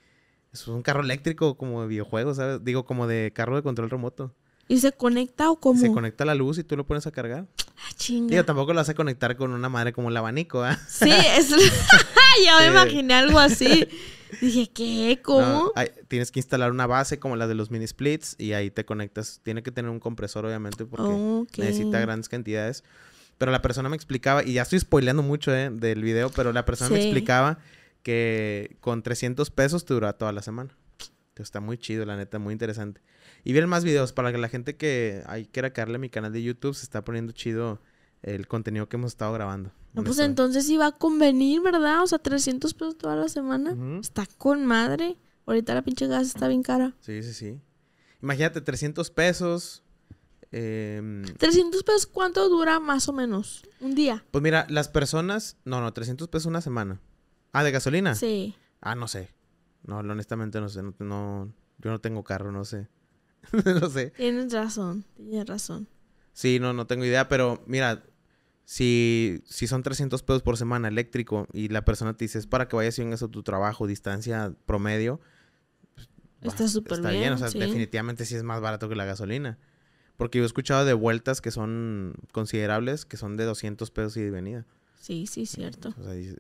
Es un carro eléctrico como de videojuego, ¿sabes? Digo, como de carro de control remoto. ¿Y se conecta o cómo? Se conecta la luz y tú lo pones a cargar. Ah, chinga. Digo, tampoco lo vas a conectar con una madre como el abanico, ¿ah? Sí, es... (laughs) (laughs) ya me imaginé algo así. (laughs) Dije, ¿qué? ¿Cómo? tienes que instalar una base como la de los mini splits y ahí te conectas. Tiene que tener un compresor, obviamente, porque necesita grandes cantidades. Pero la persona me explicaba, y ya estoy spoileando mucho eh, del video, pero la persona me explicaba que con 300 pesos te dura toda la semana. está muy chido, la neta, muy interesante. Y vienen más videos para que la gente que hay quiera caerle a mi canal de YouTube se está poniendo chido el contenido que hemos estado grabando. No, pues entonces sí va a convenir, ¿verdad? O sea, 300 pesos toda la semana. Está con madre. Ahorita la pinche gas está bien cara. Sí, sí, sí. Imagínate, 300 pesos 300 em, pesos, ¿cuánto dura más o menos? Un día. Pues mira, las personas. No, no, 300 pesos una semana. Ah, de gasolina. Sí. Ah, no sé. No, honestamente no sé. No, yo no tengo carro, no sé. (laughs) no sé. Tienes razón, tienes razón. Sí, no, no tengo idea, pero mira, si, si son 300 pesos por semana eléctrico y la persona te dice es para que vayas y vengas tu trabajo, distancia promedio. Pues, está súper bien. bien. O sea, definitivamente sí es más barato que la gasolina. Porque yo he escuchado de vueltas que son considerables, que son de 200 pesos y de venida. Sí, sí, cierto.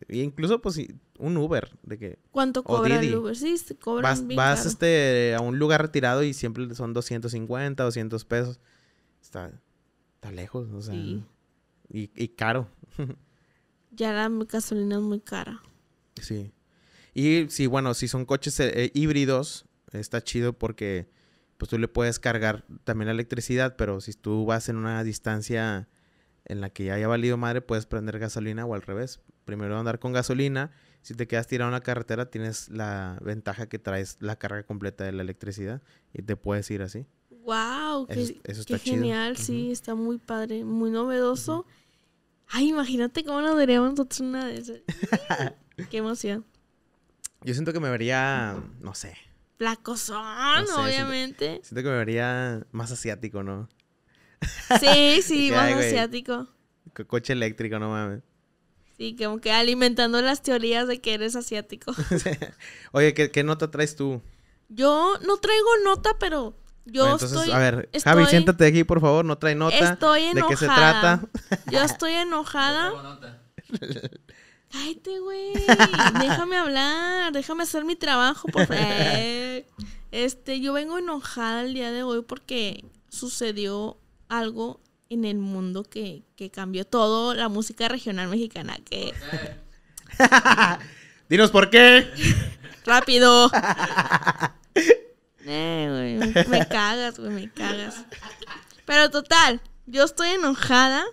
y incluso, pues, un Uber. de que ¿Cuánto cobra el Uber? Sí, cobra Vas, vas Este, a un lugar retirado y siempre son 250, 200 pesos. Está, lejos, o sea. Y, caro. (laughs) ya la gasolina es muy cara. Sí. Y sí, bueno, si son coches eh, eh, híbridos, está chido porque pues tú le puedes cargar también la electricidad, pero si tú vas en una distancia en la que ya haya valido madre, puedes prender gasolina o al revés. Primero andar con gasolina, si te quedas tirado en la carretera, tienes la ventaja que traes la carga completa de la electricidad y te puedes ir así. ¡Wow! qué, eso está genial, sí, está muy padre, muy novedoso. Ay, imagínate cómo nos veríamos nosotros una de esas. (laughs) ¡Qué emoción! Yo siento que me vería, no sé, Placosón, obviamente. Siento, que me vería más asiático, ¿no? Sí, sí, (laughs) más asiático. coche eléctrico, no mames. Sí, como que alimentando las teorías de que eres asiático. (laughs) Oye, ¿qué, nota traes tú? Yo no traigo nota, pero yo estoy... A ver, Javi, siéntate aquí, por favor, no trae nota. Estoy enojada. ¿De qué se trata? Yo estoy enojada. No traigo nota. (laughs) cállate, güey, déjame hablar, déjame hacer mi trabajo, por Este, yo vengo enojada el día de hoy porque sucedió algo en el mundo que, cambió todo la música regional mexicana. Que... (laughs) Dinos por qué. Rápido. (laughs) Eh, me cagas, güey, me cagas. Pero total, yo estoy enojada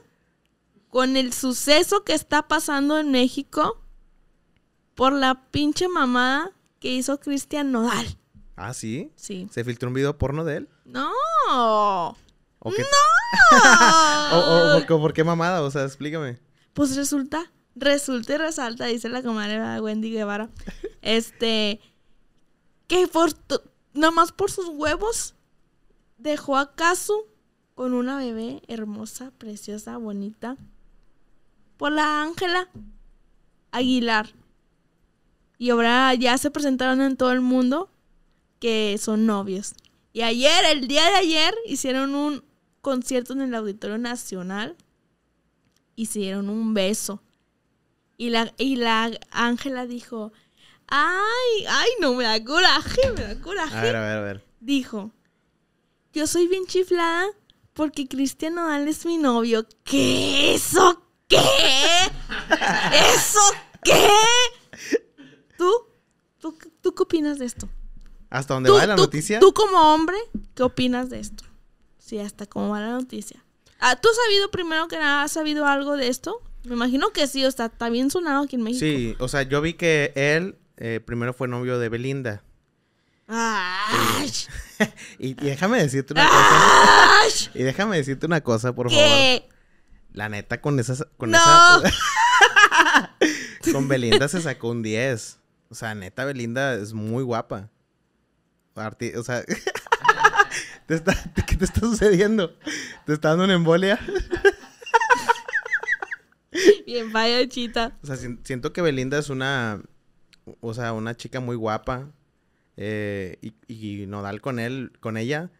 con el suceso que está pasando en México por la pinche mamada que hizo Cristian Nodal. ¿Ah, sí? Sí. ¿Se filtró un video porno de él? No. ¿O ¡No! (laughs) o, ¿Por qué mamada? O sea, explícame. Pues resulta, resulta y resalta, dice la comadre Wendy Guevara, (laughs) este, que por, más por sus huevos dejó acaso con una bebé hermosa, preciosa, bonita, por la Ángela Aguilar. Y ahora ya se presentaron en todo el mundo que son novios. Y ayer, el día de ayer, hicieron un concierto en el Auditorio Nacional. Hicieron un beso. Y la, y la Ángela dijo, ay, ay, no, me da coraje, me da coraje. A ver, a ver, a ver. Dijo, yo soy bien chiflada porque Cristiano Nodal es mi novio. ¿Qué eso? ¿Qué? ¿Eso qué? ¿Tú? ¿Tú, qué opinas de esto? ¿Hasta dónde va la noticia? Tú como hombre, ¿qué opinas de esto? Sí, hasta cómo va la noticia. Ah, ¿Tú has sabido, primero que nada, has sabido algo de esto? Me imagino que sí, o sea, está bien sonado aquí en México. Sí, o sea, yo vi que él eh, primero fue novio de Belinda. Ay. (laughs) Y, déjame decirte una cosa. Y déjame decirte una cosa, por favor. La neta, con esa... Con ¡No! esa. (laughs) (laughs) con Belinda se sacó un 10. O sea, neta, Belinda es muy guapa. o sea. (laughs) está, ¿Qué te está sucediendo? ¿Te está dando una embolia? Bien, vaya chita. O sea, siento que Belinda es una. O sea, una chica muy guapa. Eh, y, y Nodal con él, con ella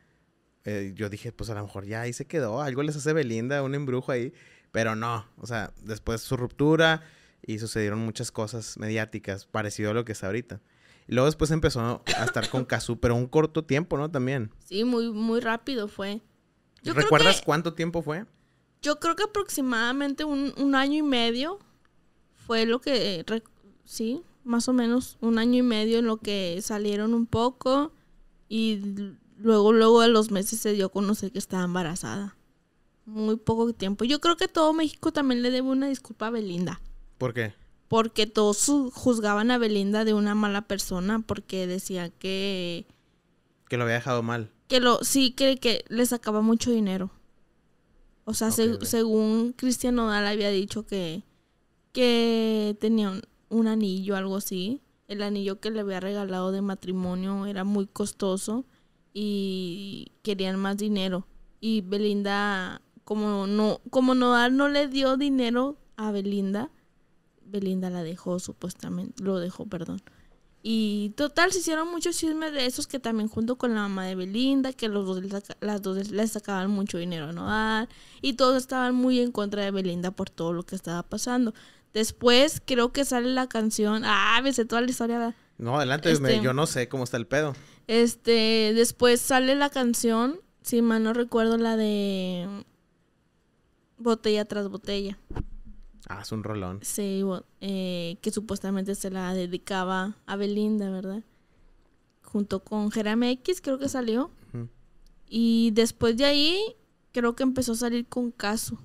eh, yo dije, pues a lo mejor ya ahí se quedó, algo les hace Belinda, un embrujo ahí, pero no, o sea, después su ruptura y sucedieron muchas cosas mediáticas, parecido a lo que es ahorita. luego después empezó a estar con Kazu, pero un corto tiempo, ¿no? También. Sí, muy, muy rápido fue. ¿Recuerdas cuánto tiempo fue? Yo creo que aproximadamente un, un año y medio fue lo que, sí, más o menos un año y medio en lo que salieron un poco y luego, luego de los meses se dio a conocer que estaba embarazada. Muy poco tiempo. Yo creo que todo México también le debe una disculpa a Belinda. ¿Por qué? Porque todos juzgaban a Belinda de una mala persona porque decía que... Que lo había dejado mal. Que lo, sí, que, que le sacaba mucho dinero. O sea, según Cristian Nodal había dicho que, que tenía un, un anillo, algo así. El anillo que le había regalado de matrimonio era muy costoso y querían más dinero. Y Belinda, como no, como no le dio dinero a Belinda, Belinda la dejó supuestamente, lo dejó, perdón. Y total, se hicieron muchos chismes de esos que también junto con la mamá de Belinda, que los dos, las dos les sacaban mucho dinero a Noar. Y todos estaban muy en contra de Belinda por todo lo que estaba pasando. Después creo que sale la canción, ah, me sé toda la historia, no, adelante, este, yo no sé cómo está el pedo. Este, después sale la canción, si mal no recuerdo, la de Botella tras botella. Ah, es un rolón. Sí, eh, que supuestamente se la dedicaba a Belinda, ¿verdad? Junto con Jerame X, creo que salió. Y después de ahí, creo que empezó a salir con Casu.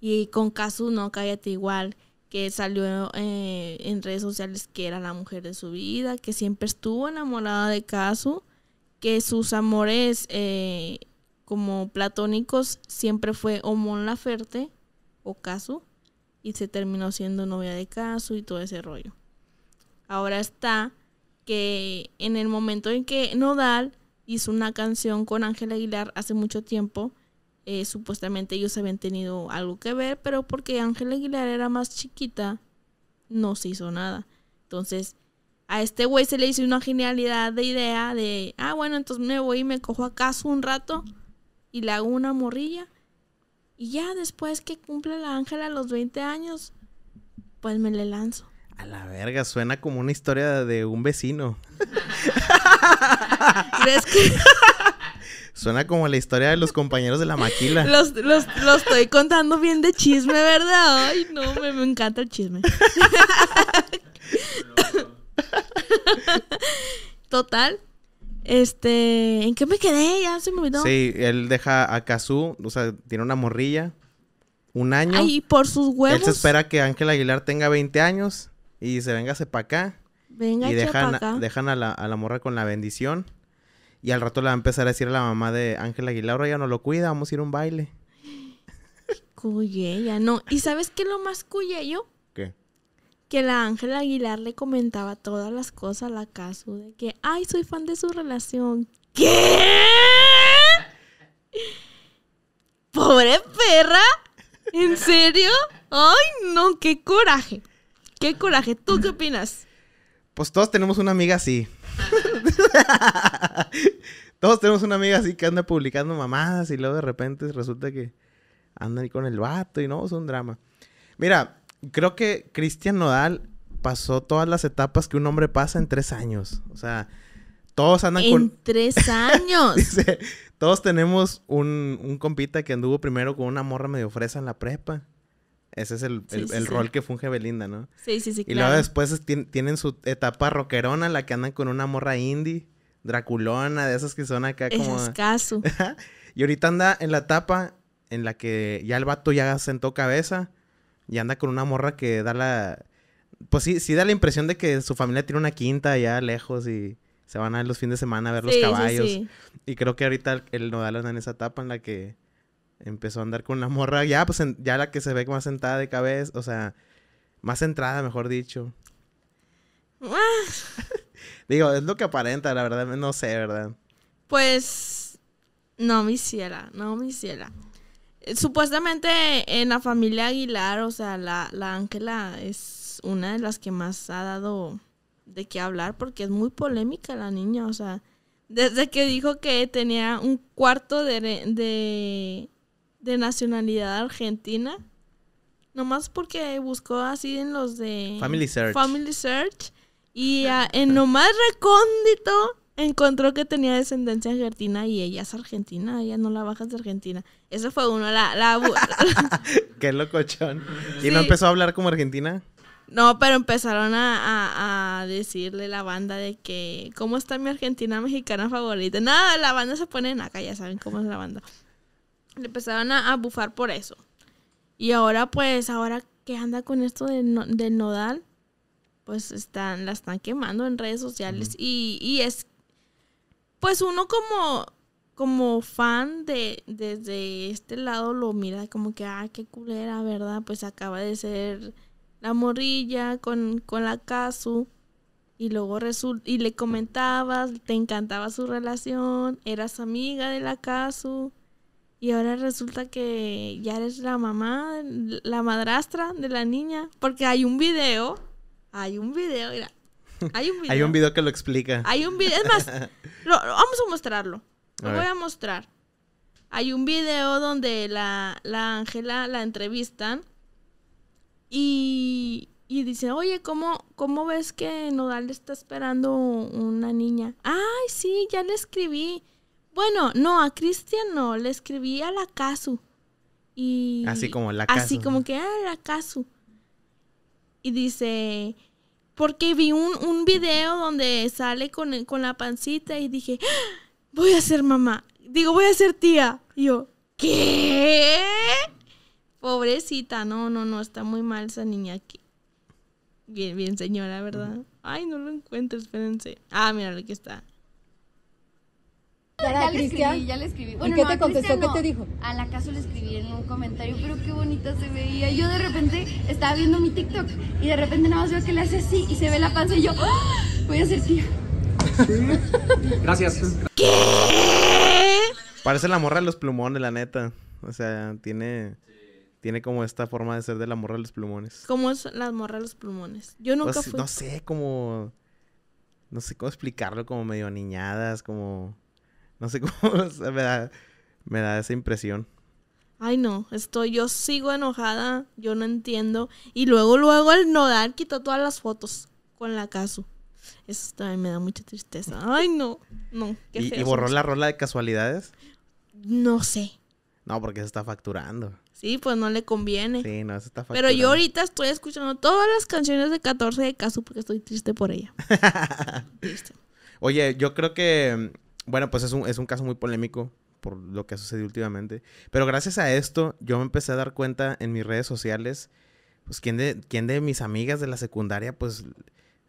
Y con Casu, no, cállate igual que salió eh, en redes sociales que era la mujer de su vida, que siempre estuvo enamorada de Casu, que sus amores eh, como platónicos siempre fue Omon Laferte o Casu, y se terminó siendo novia de Casu y todo ese rollo. Ahora está que en el momento en que Nodal hizo una canción con Ángel Aguilar hace mucho tiempo, eh, supuestamente ellos habían tenido algo que ver, pero porque Ángela Aguilar era más chiquita, no se hizo nada. Entonces, a este güey se le hizo una genialidad de idea de, ah, bueno, entonces me voy y me cojo acaso un rato y le hago una morrilla. Y ya después que cumple la Ángela los 20 años, pues me le lanzo. A la verga, suena como una historia de un vecino. (laughs) ves Suena como la historia de los compañeros de la maquila. Los, estoy contando bien de chisme, ¿verdad? Ay, no, me, encanta el chisme. Total. Este, ¿en qué me quedé? Ya se me olvidó. Sí, él deja a Kazú, o sea, tiene una morrilla, un año. Ay, ¿y por sus huevos. Él se espera que Ángel Aguilar tenga 20 años y se venga para acá. Venga, y dejan, dejan a la morra con la bendición. Y al rato le va a empezar a decir a la mamá de Ángel Aguilar, ya no lo cuida, vamos a ir a un baile. Cuye, ya no. ¿Y sabes qué es lo más yo? ¿Qué? Que la Ángel Aguilar le comentaba todas las cosas a la Casu de que, ay, soy fan de su relación. ¿Qué? ¡Pobre perra! ¿En serio? ¡Ay, no! ¡Qué coraje! ¡Qué coraje! ¿Tú qué opinas? Pues todos tenemos una amiga así. (laughs) Todos tenemos una amiga así que anda publicando mamadas y luego de repente resulta que andan ahí con el vato y no, es un drama. Mira, creo que Cristian Nodal pasó todas las etapas que un hombre pasa en tres años. O sea, todos andan ¿En con. (laughs) tres años! todos tenemos un, un compita que anduvo primero con una morra medio fresa en la prepa. Ese es el, rol que funge Belinda, ¿no? Sí, sí, sí. Y luego después tienen su etapa rockerona, la que andan con una morra indie, draculona, de esas que son acá como... Es escaso. (laughs) y ahorita anda en la etapa en la que ya el vato ya sentó cabeza y anda con una morra que da la... Pues sí, sí da la impresión de que su familia tiene una quinta allá lejos y se van a los fines de semana a ver los caballos. Y creo que ahorita el, el Nodal anda en esa etapa en la que empezó a andar con una morra, ya pues ya la que se ve más sentada de cabeza, o sea, más centrada, mejor dicho. Ah. (laughs) Digo, es lo que aparenta, la verdad, no sé, ¿verdad? Pues no me hiciera, no me hiciera. Eh, supuestamente en la familia Aguilar, o sea, la Ángela es una de las que más ha dado de qué hablar porque es muy polémica la niña, o sea, desde que dijo que tenía un cuarto de de nacionalidad argentina. Nomás porque buscó así en los de... Family Search. Family Search. Y en lo más recóndito encontró que tenía descendencia argentina y ella es argentina, ella no la baja de Argentina. Eso fue uno, la... la, (laughs) (laughs) Qué locochón. ¿Y no empezó a hablar como argentina? No, pero empezaron a, a, a, decirle la banda de que, ¿cómo está mi argentina mexicana favorita? Nada, la banda se pone en acá, ya saben cómo es la banda. Le empezaron a, bufar por eso. Y ahora, pues, ahora que anda con esto de nodal, pues están, la están quemando en redes sociales. y, y, es, pues uno como, como fan de, desde este lado lo mira como que, ah, qué culera, ¿verdad? Pues acaba de ser la morrilla con, con la Casu. Y luego y le comentabas, te encantaba su relación, eras amiga de la Casu. Y ahora resulta que ya eres la mamá, la madrastra de la niña. Porque hay un video. Hay un video, mira. Hay un (laughs) video. hay un video que lo explica. Hay un video. Es más, (laughs) vamos a mostrarlo. Lo voy a mostrar. Hay un video donde la Ángela la, la, entrevistan. Y, y dice, oye, ¿cómo, ¿cómo ves que Nodal está esperando una niña? Ay, sí, ya le escribí. Bueno, no, a Cristian no, le escribí al la Y así como la Casu. Así como que, era ah, la acaso Y dice, porque vi un, video donde sale con, con la pancita y dije, ah, voy a ser mamá. Digo, voy a ser tía. Y yo, ¿qué? Pobrecita, no, no, no, está muy mal esa niña aquí. Bien, bien, señora, ¿verdad? Ay, no lo encuentro, espérense. Ah, mira, aquí está ya le escribí, ya le escribí. ¿Y qué te contestó? ¿Qué te dijo? A la caso le escribí en un comentario, pero qué bonita se veía. Yo de repente estaba viendo mi TikTok y de repente nada más veo que le hace así y se ve la panza y yo, ¡ah! voy a hacer sí (laughs) Gracias. Parece la morra de los plumones, la neta. O sea, tiene tiene como esta forma de ser de la morra de los plumones. ¿Cómo es la morra de los plumones? Yo nunca pues, No sé, como. No sé cómo explicarlo, como medio niñadas, como. No sé (laughs) cómo me, da, esa impresión. Ay, no, estoy, yo sigo enojada, yo no entiendo. Y luego, luego el Nodal quitó todas las fotos con la Casu. Eso también me da mucha tristeza. (laughs) Ay, no, no. ¿Y, borró la rola de casualidades? No sé. No, porque se está facturando. Sí, pues no le conviene. Sí, no, se está facturando. Pero yo ahorita estoy escuchando todas las canciones de 14 de Casu porque estoy triste por ella. (laughs) triste. Oye, yo creo que bueno, pues es un, es un caso muy polémico por lo que ha sucedido últimamente. Pero gracias a esto, yo me empecé a dar cuenta en mis redes sociales, pues quién de, quién de mis amigas de la secundaria, pues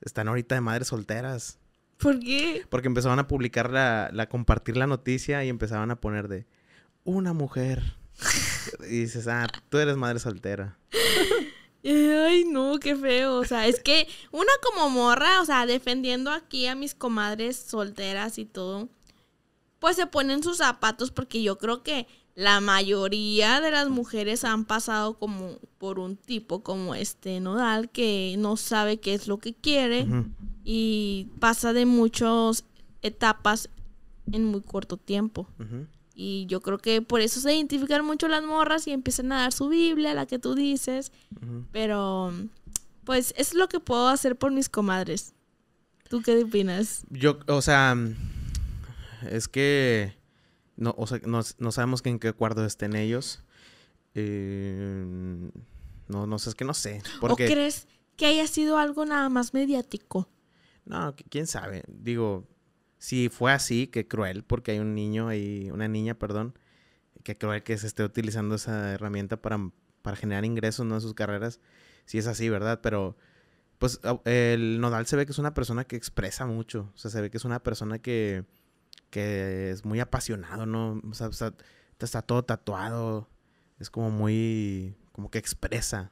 están ahorita de madres solteras. ¿Por qué? Porque empezaban a publicar la, la compartir la noticia y empezaban a poner de una mujer. y dices, ah, tú eres madre soltera. (laughs) Ay, no, qué feo. O sea, es que una como morra, o sea, defendiendo aquí a mis comadres solteras y todo pues se ponen sus zapatos porque yo creo que la mayoría de las mujeres han pasado como por un tipo como este nodal que no sabe qué es lo que quiere y pasa de muchas etapas en muy corto tiempo. Y yo creo que por eso se identifican mucho las morras y empiezan a dar su Biblia, la que tú dices. Pero, pues, es lo que puedo hacer por mis comadres. ¿Tú qué opinas? Yo, o sea, es que no, o sea, no, no sabemos en qué acuerdo estén ellos. Em, no, no sé, es que no sé. ¿O crees que haya sido algo nada más mediático? No, quién sabe. Digo, si fue así, qué cruel, porque hay un niño y una niña, perdón, que cruel que se esté utilizando esa herramienta para, generar ingresos, En sus carreras. Si es así, ¿verdad? Pero, pues, el Nodal se ve que es una persona que expresa mucho. O sea, se ve que es una persona que que es muy apasionado, ¿no? O sea, está todo tatuado, es como muy, como que expresa.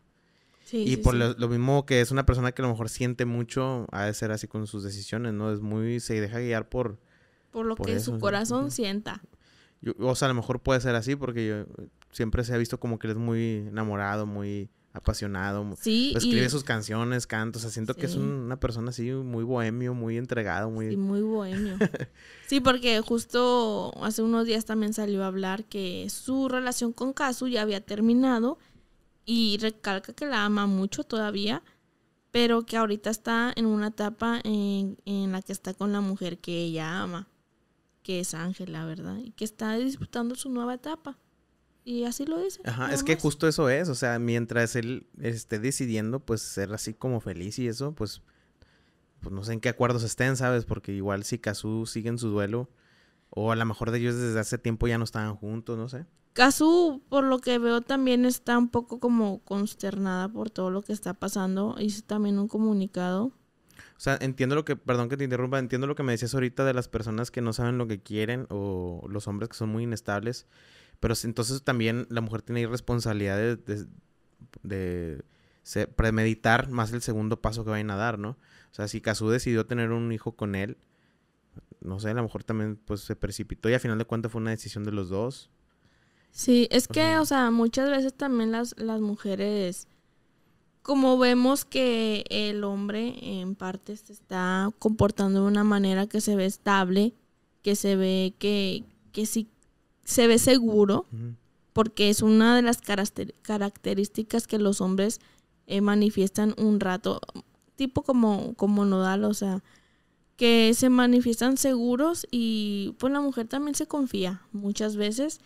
Sí, y por Lo, mismo que es una persona que a lo mejor siente mucho, ha de ser así con sus decisiones, ¿no? Es muy, se deja guiar por... Por lo que su corazón sienta. o sea, a lo mejor puede ser así porque yo siempre se ha visto como que es muy enamorado, muy apasionado. Escribe sus canciones, cantos. O siento que es una persona así muy bohemio, muy entregado, muy... muy bohemio. (laughs) sí, porque justo hace unos días también salió a hablar que su relación con Casu ya había terminado y recalca que la ama mucho todavía, pero que ahorita está en una etapa en, en la que está con la mujer que ella ama, que es Ángela, ¿verdad? Y que está disputando su nueva etapa. Y así lo dice. Ajá, es que justo eso es, o sea, mientras él esté decidiendo, pues, ser así como feliz y eso, pues, pues no sé en qué acuerdos estén, ¿sabes? Porque igual si Kazu sigue en su duelo, o a lo mejor de ellos desde hace tiempo ya no estaban juntos, no sé. Kazu, por lo que veo, también está un poco como consternada por todo lo que está pasando. Hice también un comunicado. O sea, entiendo lo que, perdón que te interrumpa, entiendo lo que me decías ahorita de las personas que no saben lo que quieren o los hombres que son muy inestables pero entonces también la mujer tiene responsabilidad de, de, premeditar más el segundo paso que vayan a dar, ¿no? O sea, si Kazu decidió tener un hijo con él, no sé, a lo mejor también pues se precipitó y al final de cuentas fue una decisión de los dos. Sí, es que, o sea, muchas veces también las, las mujeres, como vemos que el hombre en parte se está comportando de una manera que se ve estable, que se ve que, que sí se ve seguro porque es una de las características que los hombres eh, manifiestan un rato, tipo como, como nodal, o sea, que se manifiestan seguros y pues la mujer también se confía muchas veces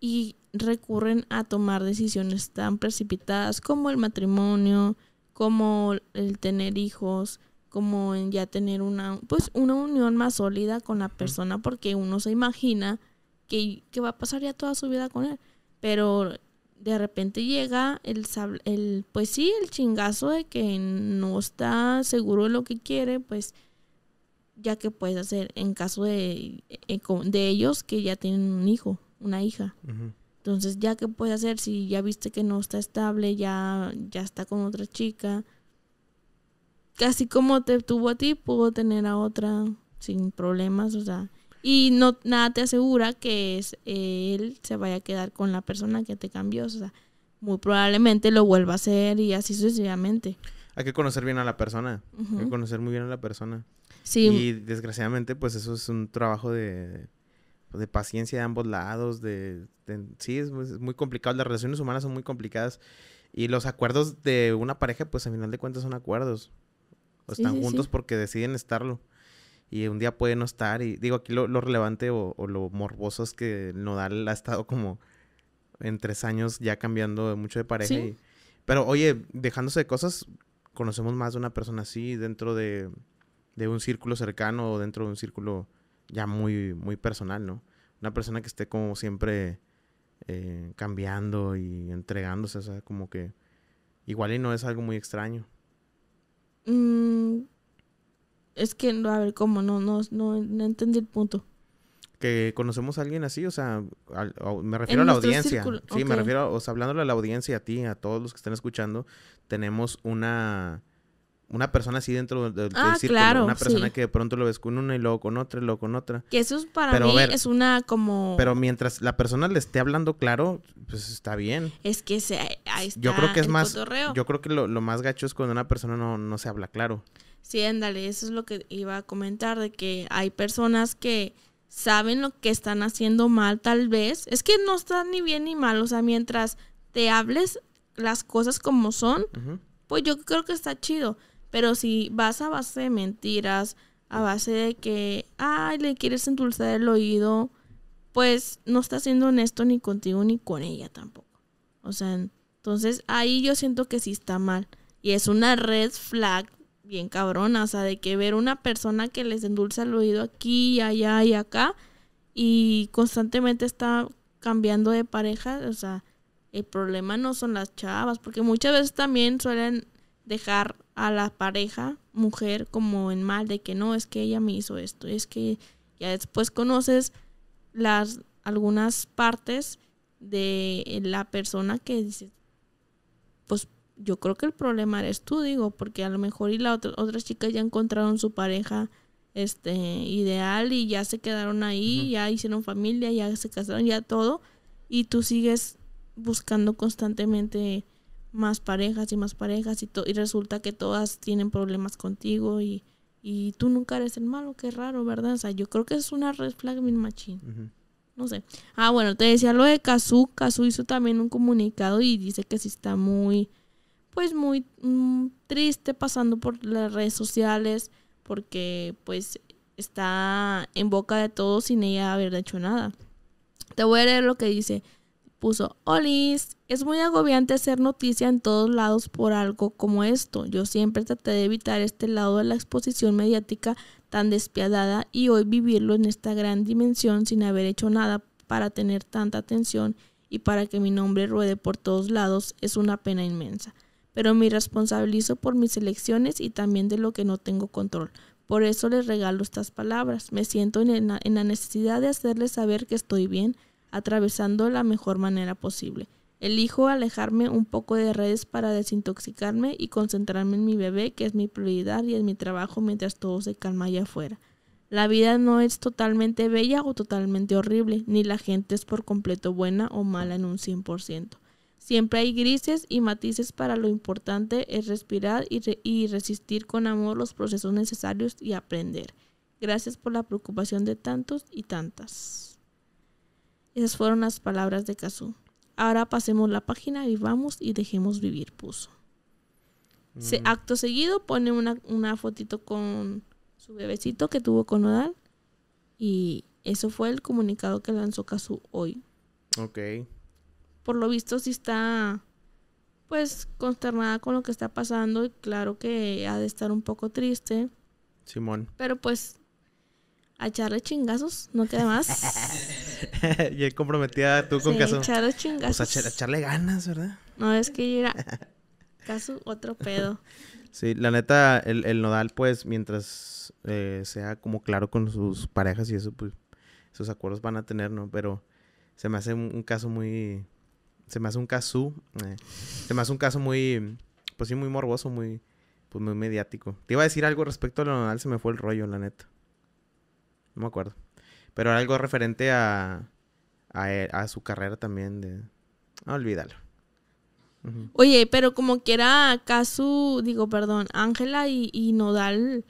y recurren a tomar decisiones tan precipitadas como el matrimonio, como el tener hijos, como en ya tener una pues una unión más sólida con la persona porque uno se imagina que, va a pasar ya toda su vida con él. Pero de repente llega el, pues sí, el chingazo de que no está seguro de lo que quiere, pues ya que puedes hacer en caso de, eh, de ellos que ya tienen un hijo, una hija. Entonces, ya que puedes hacer si ya viste que no está estable, ya, ya está con otra chica. Casi como te tuvo a ti, pudo tener a otra sin problemas, o sea. Y no, nada te asegura que él se vaya a quedar con la persona que te cambió. O sea, muy probablemente lo vuelva a hacer y así sucesivamente. Hay que conocer bien a la persona. Hay que conocer muy bien a la persona. Sí. Y desgraciadamente, pues eso es un trabajo de, paciencia de ambos lados. De, sí, es muy, complicado. Las relaciones humanas son muy complicadas. Y los acuerdos de una pareja, pues al final de cuentas son acuerdos. O están juntos porque deciden estarlo y un día puede no estar. Y digo, aquí lo, relevante o, lo morboso es que Nodal ha estado como en tres años ya cambiando mucho de pareja. pero oye, dejándose de cosas, conocemos más de una persona así dentro de, un círculo cercano o dentro de un círculo ya muy, muy personal, ¿no? Una persona que esté como siempre eh, cambiando y entregándose, o sea, como que igual y no es algo muy extraño. Mmm... Es que, a ver, ¿cómo? No, no, no, entendí el punto. Que conocemos a alguien así, o sea, me refiero a la audiencia. Sí, me refiero, o sea, hablándole a la audiencia, a ti, a todos los que están escuchando, tenemos una una persona así dentro del, ah, una persona que de pronto lo ves con una y luego con otra y luego con otra. Que eso es para mí es una como Pero mientras la persona le esté hablando claro, pues está bien. Es que se, está Yo creo que es más yo creo que lo, lo, más gacho es cuando una persona no, no se habla claro. Sí, ándale, eso es lo que iba a comentar, de que hay personas que saben lo que están haciendo mal tal vez. Es que no están ni bien ni mal, o sea, mientras te hables las cosas como son, pues yo creo que está chido. Pero si vas a base de mentiras, a base de que, ay, le quieres endulzar el oído, pues no está siendo honesto ni contigo ni con ella tampoco. O sea, entonces ahí yo siento que sí está mal. Y es una red flag bien cabrona, o sea, de que ver una persona que les endulza el oído aquí, y allá y acá, y constantemente está cambiando de pareja, o sea, el problema no son las chavas, porque muchas veces también suelen dejar a la pareja mujer como en mal de que no, es que ella me hizo esto, es que ya después conoces las algunas partes de la persona que dices, yo creo que el problema eres tú, digo, porque a lo mejor y las otra, otras chicas ya encontraron su pareja este ideal y ya se quedaron ahí, ya hicieron familia, ya se casaron, ya todo, y tú sigues buscando constantemente más parejas y más parejas y, y resulta que todas tienen problemas contigo y, y tú nunca eres el malo, qué raro, ¿verdad? O sea, yo creo que es una red flag mi machín. No sé. Ah, bueno, te decía lo de Kazu. Kazu hizo también un comunicado y dice que sí está muy pues muy mm, triste pasando por las redes sociales porque pues está en boca de todos sin ella haber hecho nada. Te voy a leer lo que dice. Puso, Olis, es muy agobiante hacer noticia en todos lados por algo como esto. Yo siempre traté de evitar este lado de la exposición mediática tan despiadada y hoy vivirlo en esta gran dimensión sin haber hecho nada para tener tanta atención y para que mi nombre ruede por todos lados es una pena inmensa pero me responsabilizo por mis elecciones y también de lo que no tengo control. Por eso les regalo estas palabras. Me siento en la, necesidad de hacerles saber que estoy bien, atravesando la mejor manera posible. Elijo alejarme un poco de redes para desintoxicarme y concentrarme en mi bebé, que es mi prioridad y en mi trabajo mientras todo se calma allá afuera. La vida no es totalmente bella o totalmente horrible, ni la gente es por completo buena o mala en un 100%. Siempre hay grises y matices para lo importante es respirar y, resistir con amor los procesos necesarios y aprender. Gracias por la preocupación de tantos y tantas. Esas fueron las palabras de Kazu. Ahora pasemos la página, vivamos y dejemos vivir, puso. Mm. acto seguido pone una, fotito con su bebecito que tuvo con Odal. Y eso fue el comunicado que lanzó Kazu hoy. Ok por lo visto sí está pues consternada con lo que está pasando y claro que ha de estar un poco triste. Simón. Pero pues a echarle chingazos, no queda más. (laughs) y él comprometida tú con sí, Echarle chingazos. Pues a echarle ganas, ¿verdad? No, es que era caso otro pedo. (laughs) sí, la neta, el, nodal, pues, mientras eh, sea como claro con sus parejas y eso, pues, Sus acuerdos van a tener, ¿no? Pero se me hace un caso muy, se me hace un caso, eh, se me hace un caso muy, pues sí, muy morboso, muy, pues muy mediático. Te iba a decir algo respecto a lo Nodal, se me fue el rollo, la neta. No me acuerdo. Pero algo referente a, a, e, su carrera también de... Ah, olvídalo. Oye, pero como que era Casu, digo, perdón, Ángela y, y, Nodal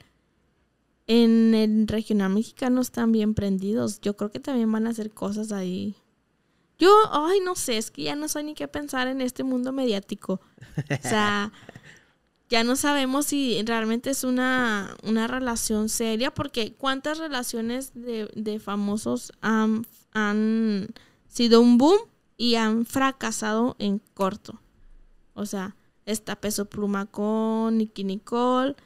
en el regional mexicano están bien prendidos. Yo creo que también van a hacer cosas ahí yo, ay, no sé, es que ya no sé ni qué pensar en este mundo mediático. O sea, (laughs) ya no sabemos si realmente es una, relación seria, porque cuántas relaciones de, famosos han, han sido un boom y han fracasado en corto. O sea, está Peso Pluma con Nicky Nicole,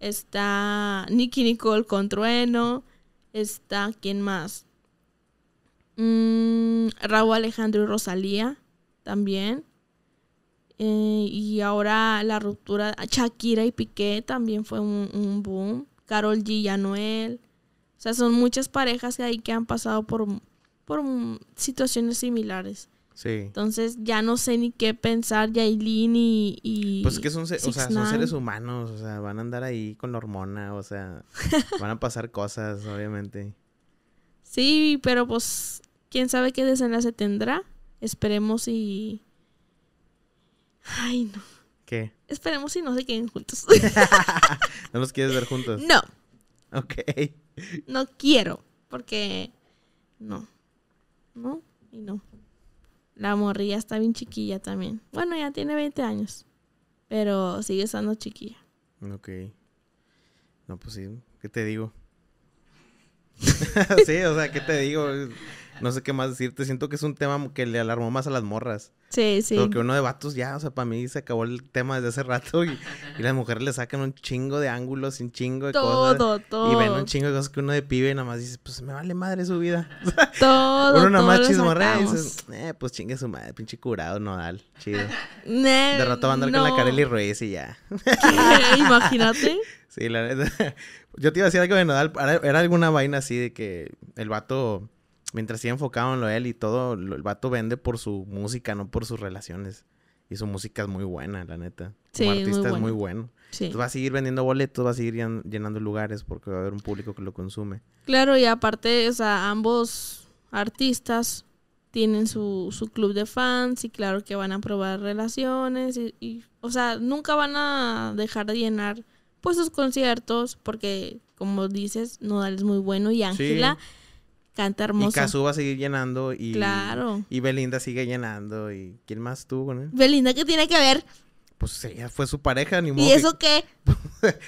está Nicky Nicole con Trueno, está, ¿quién más? Mm, Raúl Alejandro y Rosalía también. Eh, y ahora la ruptura, Shakira y Piqué también fue un, boom. Carol G y Anuel. O sea, son muchas parejas que ahí que han pasado por, por situaciones similares. Sí. Entonces ya no sé ni qué pensar, Yailin y, pues que son, son seres humanos, o sea, van a andar ahí con la hormona, o sea, (laughs) van a pasar cosas, obviamente. Sí, pero pues quién sabe qué desenlace tendrá. Esperemos y. Ay, no. ¿Qué? Esperemos y no se queden juntos. (laughs) ¿No los quieres ver juntos? No. Ok. No quiero, porque. No. No y no. La morrilla está bien chiquilla también. Bueno, ya tiene 20 años. Pero sigue estando chiquilla. Ok. No, pues sí. ¿Qué te digo? (laughs) (laughs) sí, o sea, ¿qué te digo? No sé qué más decirte. Siento que es un tema que le alarmó más a las morras. Sí, sí. Porque uno de vatos ya, o sea, para mí se acabó el tema desde hace rato y, las mujeres le sacan un chingo de ángulos, un chingo de cosas. Todo, todo. Y ven un chingo de cosas que uno de pibe nada más dice, pues me vale madre su vida. (laughs) todo. Uno nada más chismorrea y dices, eh, pues chingue su madre, pinche curado, nodal. Chido. de rato va a andar con la y Ruiz y ya. Imagínate. (laughs) Sí, la neta. (laughs) Yo te iba a decir algo de Nodal. Era alguna vaina así de que el vato Mientras se enfocado en lo él y todo, el vato vende por su música, no por sus relaciones. Y su música es muy buena, la neta. Sí, Como artista es muy bueno. Sí. va a seguir vendiendo boletos, va a seguir llenando lugares porque va a haber un público que lo consume. Claro, y aparte, o sea, ambos artistas tienen su, club de fans y claro que van a probar relaciones y, o sea, nunca van a dejar de llenar pues sus conciertos porque, como dices, Nodal es muy bueno y Ángela... Canta hermoso. Y Cazú va a seguir llenando y... Claro. Y Belinda sigue llenando y... ¿Quién más tuvo con Belinda, ¿qué tiene que ver? Pues ella fue su pareja, ni modo. ¿Y eso qué? qué?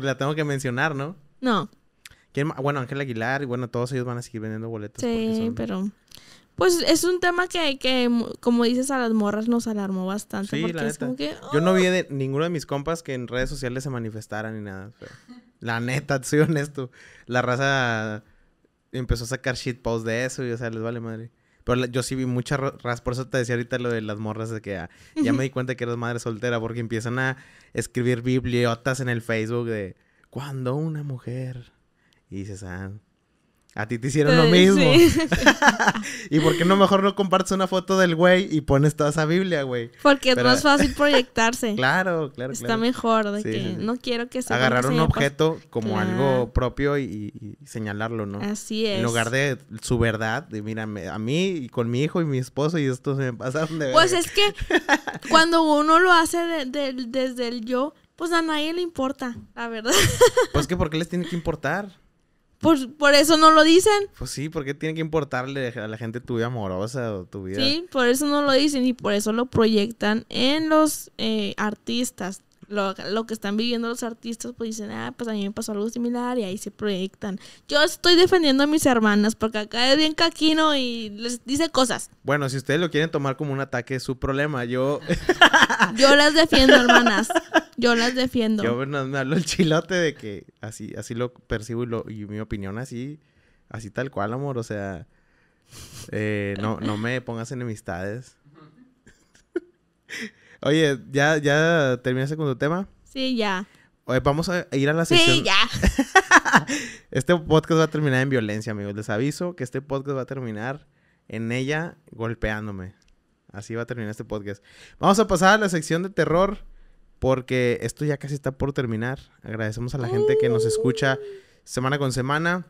(laughs) la tengo que mencionar, ¿no? No. ¿Quién Bueno, Ángel Aguilar y bueno, todos ellos van a seguir vendiendo boletos. Sí, pero... Pues es un tema que, que, como dices, a las morras nos alarmó bastante. porque es Como que, Yo no vi de ninguno de mis compas que en redes sociales se manifestaran ni nada. la neta, soy honesto. La raza empezó a sacar shitposts de eso y, o sea, les vale madre. Pero yo sí vi muchas ras por eso te decía ahorita lo de las morras, de que ah, ya me di cuenta que eras madre soltera, porque empiezan a escribir bibliotas en el Facebook de cuando una mujer. Y dices, ah, a ti te hicieron lo eh, mismo. (laughs) ¿Y por qué no mejor no compartes una foto del güey y pones toda esa Biblia, güey? Porque es más fácil proyectarse. (laughs) claro, claro, Está mejor de que no quiero que se Agarrar un objeto como algo propio y, señalarlo, ¿no? Así es. En lugar de su verdad, de mira, a mí y con mi hijo y mi esposo y esto se me pasaron de Pues es que (laughs) cuando uno lo hace desde el yo, pues a nadie le importa, la verdad. pues que porque les tiene que importar. Pues, por, eso no lo dicen. Pues sí, porque tiene que importarle a la gente tu vida amorosa o tu vida. Sí, por eso no lo dicen y por eso lo proyectan en los eh, artistas lo, que están viviendo los artistas, pues dicen, ah, pues a mí me pasó algo similar y ahí se proyectan. Yo estoy defendiendo a mis hermanas porque acá es bien caquino y les dice cosas. Bueno, si ustedes lo quieren tomar como un ataque, es su problema. Yo. (laughs) Yo las defiendo, hermanas. Yo las defiendo. Yo me hablo el chilote de que así, así lo percibo y, mi opinión así, así tal cual, amor. O sea, eh, no, no me pongas enemistades. (laughs) Oye, ¿ya, ya terminaste con tu tema? Sí, ya. Oye, vamos a ir a la sección. Sí, ya. (laughs) este podcast va a terminar en violencia, amigos. Les aviso que este podcast va a terminar en ella golpeándome. Así va a terminar este podcast. Vamos a pasar a la sección de terror porque esto ya casi está por terminar. Agradecemos a la gente que nos escucha uh. semana con semana.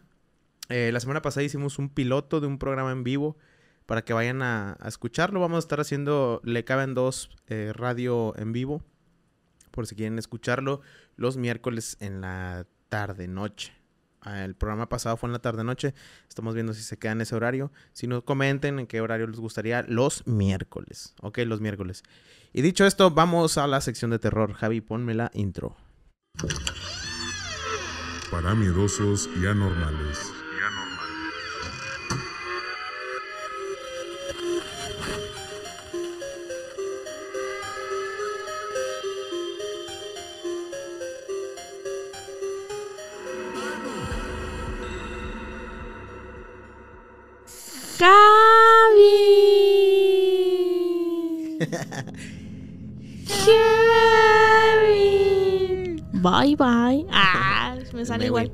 Eh, la semana pasada hicimos un piloto de un programa en vivo para que vayan a, escucharlo. Vamos a estar haciendo Le Caben Dos eh, radio en vivo, por si quieren escucharlo, los miércoles en la tarde-noche. Ah, el programa pasado fue en la tarde-noche. Estamos viendo si se queda en ese horario. Si no, comenten en qué horario les gustaría los miércoles. Ok, los miércoles. Y dicho esto, vamos a la sección de terror. Javi, ponme la intro. Para miedosos y anormales. bye (laughs) Ah, me sale igual.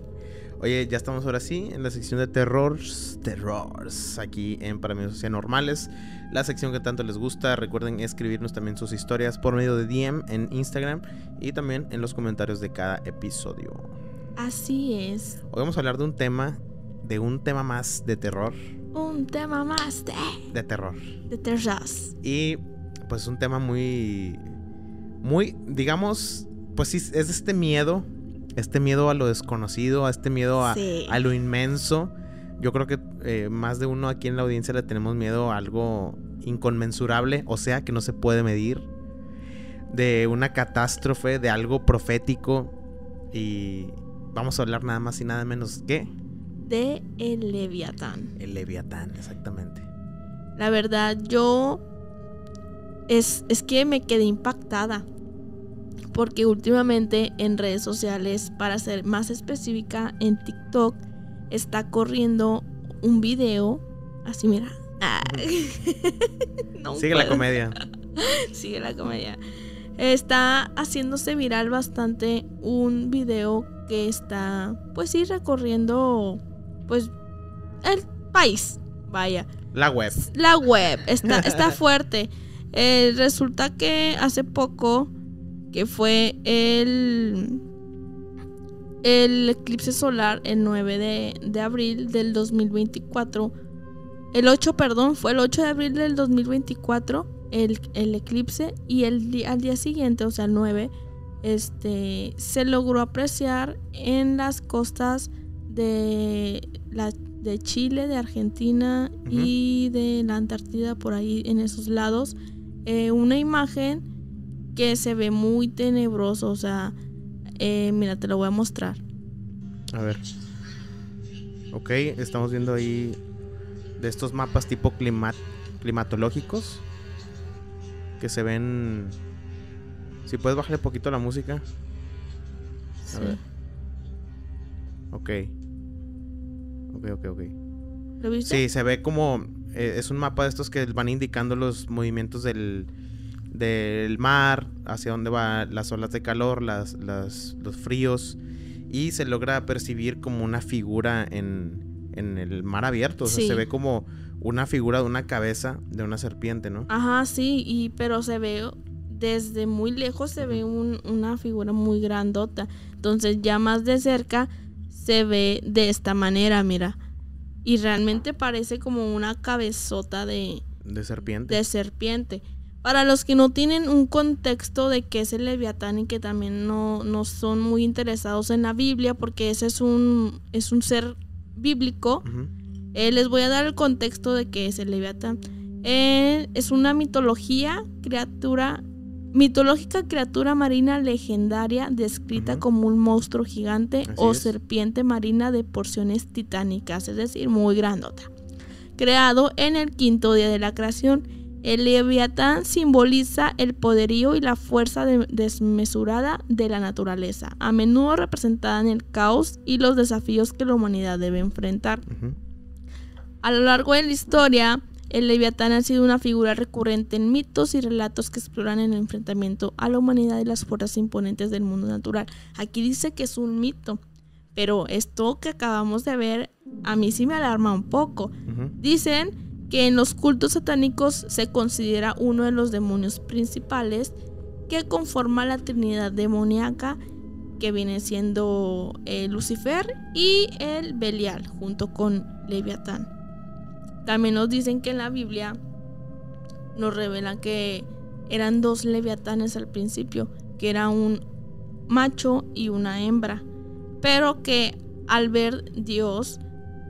Oye, ya estamos ahora sí en la sección de terrors, terrors, aquí en Para mí normales, la sección que tanto les gusta. Recuerden escribirnos también sus historias por medio de DM en Instagram y también en los comentarios de cada episodio. Así es. Hoy vamos a hablar de un tema, de un tema más de terror. Un tema más de... De terror. De terrors. Y pues un tema muy, muy, digamos, pues sí, es este miedo, este miedo a lo desconocido, a este miedo a, lo inmenso. Yo creo que eh, más de uno aquí en la audiencia le tenemos miedo a algo inconmensurable, o sea, que no se puede medir, de una catástrofe, de algo profético. Y vamos a hablar nada más y nada menos que... De el Leviatán. El Leviatán, exactamente. La verdad, yo... Es, es que me quedé impactada porque últimamente en redes sociales, para ser más específica, en TikTok está corriendo un video así, mira. (laughs) Sigue la comedia. (laughs) Sigue la comedia. Está haciéndose viral bastante un video que está, pues sí, recorriendo, pues, el país. Vaya. La web. La web. Está, (laughs) fuerte. Eh, resulta que hace poco que fue el, el eclipse solar el 9 de, abril del 2024. El 8, perdón, fue el 8 de abril del 2024 el, eclipse y el, al día siguiente, o sea, el 9, este, se logró apreciar en las costas de, la, de Chile, de Argentina y de la Antártida, por ahí en esos lados, eh, una imagen que se ve muy tenebroso. O sea, eh, mira, te lo voy a mostrar. A ver. Ok, estamos viendo ahí de estos mapas tipo climat climatológicos que se ven. Si puedes bajarle poquito la música. A ver. Ok. Ok, ok, ok. ¿Lo viste? Sí, se ve como. Eh, es un mapa de estos que van indicando los movimientos del, del mar, hacia dónde van las olas de calor, las, los fríos, y se logra percibir como una figura en, el mar abierto, se ve como una figura de una cabeza de una serpiente, ¿no? Ajá, sí, y, pero se ve desde muy lejos, se ve una figura muy grandota, entonces ya más de cerca se ve de esta manera, mira. Y realmente parece como una cabezota de... De serpiente. De serpiente. Para los que no tienen un contexto de qué es el leviatán y que también no, son muy interesados en la Biblia, porque ese es un, es un ser bíblico, eh, les voy a dar el contexto de qué es el leviatán. Eh, es una mitología, criatura, mitológica criatura marina legendaria descrita como un monstruo gigante o serpiente marina de porciones titánicas, es decir, muy grandota, creado en el quinto día de la creación el leviatán simboliza el poderío y la fuerza desmesurada de la naturaleza, a menudo representada en el caos y los desafíos que la humanidad debe enfrentar. A lo largo de la historia, el leviatán ha sido una figura recurrente en mitos y relatos que exploran el enfrentamiento a la humanidad y las fuerzas imponentes del mundo natural. Aquí dice que es un mito, pero esto que acabamos de ver a mí sí me alarma un poco. Dicen que en los cultos satánicos se considera uno de los demonios principales que conforma la Trinidad demoníaca que viene siendo eh, Lucifer y el Belial junto con Leviatán. También nos dicen que en la Biblia nos revela que eran dos leviatanes al principio, que era un macho y una hembra, pero que al ver Dios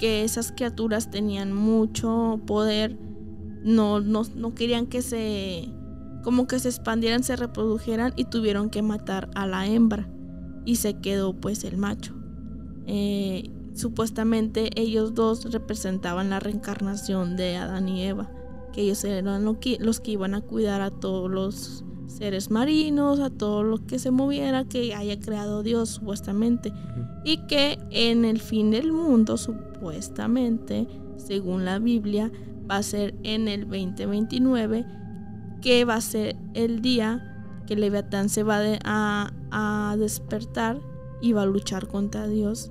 que esas criaturas tenían mucho poder, no, no, no querían que se, como que se expandieran, se reprodujeran y tuvieron que matar a la hembra y se quedó pues el macho. Eh, supuestamente ellos dos representaban la reencarnación de Adán y Eva, que ellos eran los que iban a cuidar a todos los seres marinos, a todo lo que se moviera que haya creado Dios supuestamente. Y que en el fin del mundo supuestamente, según la Biblia, va a ser en el 2029, que va a ser el día que Leviatán se va a, despertar y va a luchar contra Dios.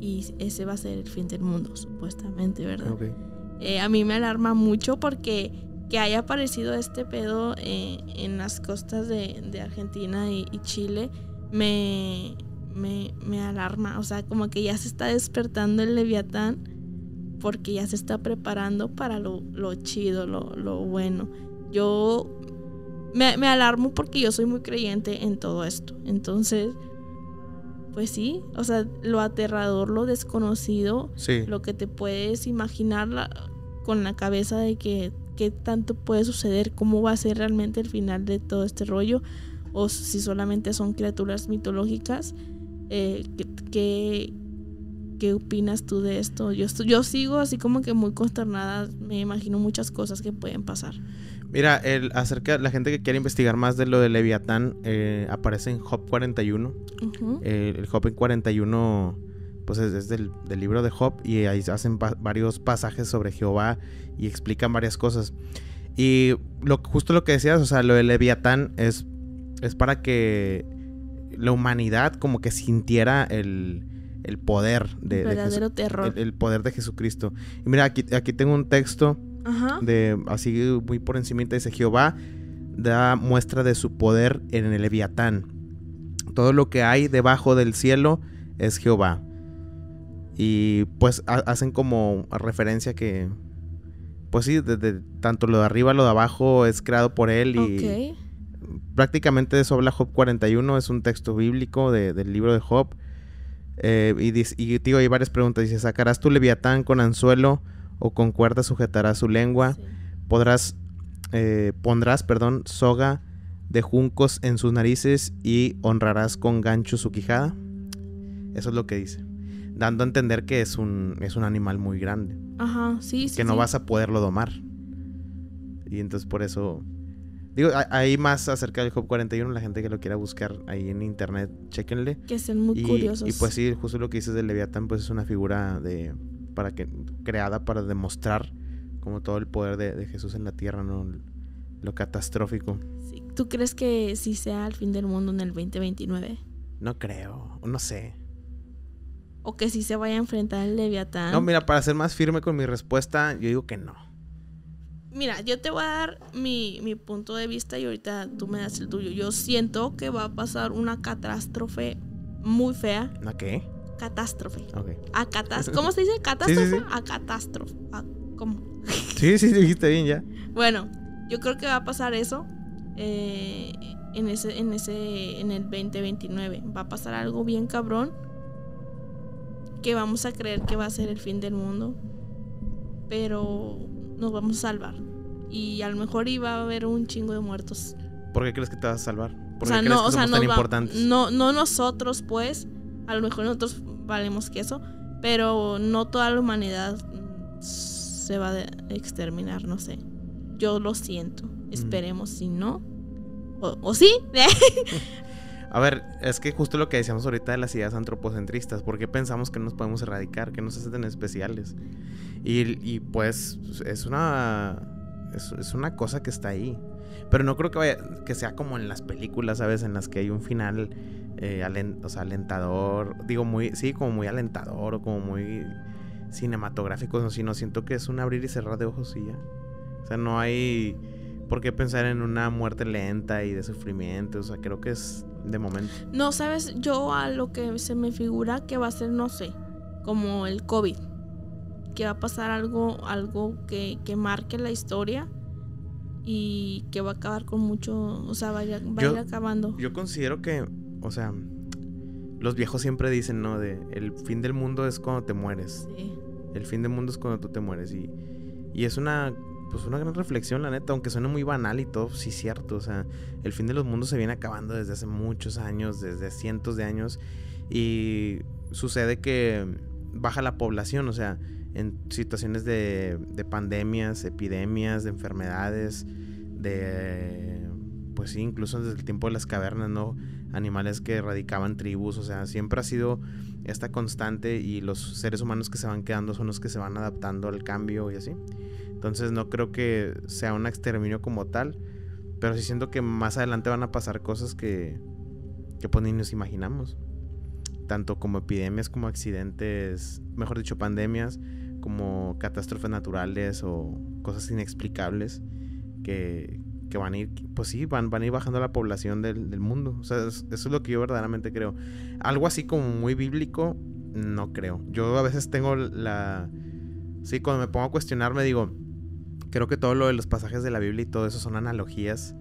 Y ese va a ser el fin del mundo, supuestamente, ¿verdad? Eh, a mí me alarma mucho porque que haya aparecido este pedo eh, en las costas de, Argentina y, Chile me, me, alarma. O sea, como que ya se está despertando el leviatán porque ya se está preparando para lo, chido, lo, lo, bueno. Yo me, alarmo porque yo soy muy creyente en todo esto. Entonces, pues sí, o sea, lo aterrador, lo desconocido, lo que te puedes imaginar con la cabeza de que qué tanto puede suceder, cómo va a ser realmente el final de todo este rollo, o si solamente son criaturas mitológicas. Eh, ¿qué, opinas tú de esto? Yo, yo sigo así como que muy consternada, me imagino muchas cosas que pueden pasar. Mira, el, acerca la gente que quiere investigar más de lo de Leviatán, eh, aparece en Job 41. el Job 41 pues es, del, libro de Job y ahí hacen varios pasajes sobre Jehová y explican varias cosas. Y lo, justo lo que decías, o sea, lo del Leviatán es, es para que la humanidad como que sintiera el, poder de, terror. El, poder de Jesucristo. Y mira, aquí, aquí tengo un texto de así muy por encima dice Jehová da muestra de su poder en el Leviatán. Todo lo que hay debajo del cielo es Jehová. Y pues hacen como referencia que pues sí, desde tanto lo de arriba, lo de abajo es creado por él y okay. prácticamente eso habla Job 41, es un texto bíblico del libro de Job. Eh, y, digo, hay varias preguntas. Dice, ¿sacarás tu leviatán con anzuelo o con cuerda sujetarás su lengua? Podrás, eh, pondrás, perdón, soga de juncos en sus narices y honrarás con gancho su quijada. Eso es lo que dice dando a entender que es un, es un animal muy grande. Ajá, sí, sí. Que no vas a poderlo domar. Y entonces por eso... Digo, hay más acerca del Hop 41, la gente que lo quiera buscar ahí en internet, chéquenle. Que estén muy curiosos. Y pues sí, justo lo que dices del Leviatán, pues es una figura de para que creada para demostrar como todo el poder de, Jesús en la tierra, ¿no? Lo catastrófico. ¿Tú crees que sí sea el fin del mundo en el 2029? No creo, no sé o que sí se vaya a enfrentar el Leviatán. No, mira, para ser más firme con mi respuesta, yo digo que no. Mira, yo te voy a dar mi, punto de vista y ahorita tú me das el tuyo. Yo siento que va a pasar una catástrofe muy fea. ¿Una qué? Catástrofe. A ¿Cómo se dice? (laughs) ¿Catástrofe? A catástrofe. ¿Cómo? (laughs) sí, sí, dijiste bien ya. Bueno, yo creo que va a pasar eso. Eh, en ese, en ese, en el 2029. Va a pasar algo bien cabrón que vamos a creer que va a ser el fin del mundo, pero nos vamos a salvar. Y a lo mejor iba a haber un chingo de muertos. ¿Por qué crees que te vas a salvar? ¿Por no, tan No, no nosotros, pues, a lo mejor nosotros valemos que eso, pero no toda la humanidad se va a exterminar, no sé. Yo lo siento. Mm. Esperemos, si no, o, o sí, (laughs) ¿eh? A ver, es que justo lo que decíamos ahorita de las ideas antropocentristas, ¿por qué pensamos que nos podemos erradicar, que nos hacen especiales? Y, pues es una, es, una cosa que está ahí. Pero no creo que, vaya, que sea como en las películas, ¿sabes? En las que hay un final eh, alentador, digo, muy, sí, como muy alentador o como muy cinematográfico, sino siento que es un abrir y cerrar de ojos y ya. O sea, no hay por qué pensar en una muerte lenta y de sufrimiento, o sea, creo que es de momento. No, sabes, yo a lo que se me figura que va a ser, no sé, como el COVID, que va a pasar algo, algo que, que marque la historia y que va a acabar con mucho, o sea, va a ir, acabando. Yo considero que, o sea, los viejos siempre dicen, ¿no? De el fin del mundo es cuando te mueres. Sí. El fin del mundo es cuando tú te mueres. Y, y es una pues una gran reflexión, la neta, aunque suene muy banal y todo, sí es cierto, o sea, el fin de los mundos se viene acabando desde hace muchos años, desde cientos de años, y sucede que baja la población, o sea, en situaciones de, de pandemias, epidemias, de enfermedades, de, pues sí, incluso desde el tiempo de las cavernas, ¿no? Animales que erradicaban tribus, o sea, siempre ha sido esta constante y los seres humanos que se van quedando son los que se van adaptando al cambio y así. Entonces no creo que sea un exterminio como tal. Pero sí siento que más adelante van a pasar cosas que, que pues ni nos imaginamos. Tanto como epidemias, como accidentes, mejor dicho, pandemias, como catástrofes naturales o cosas inexplicables que, van a ir, pues sí, van, van a ir bajando la población del, mundo. O sea, eso es lo que yo verdaderamente creo. Algo así como muy bíblico, no creo. Yo a veces tengo la... Sí, cuando me pongo a cuestionar me digo, creo que todo lo de los pasajes de la Biblia y todo eso son analogías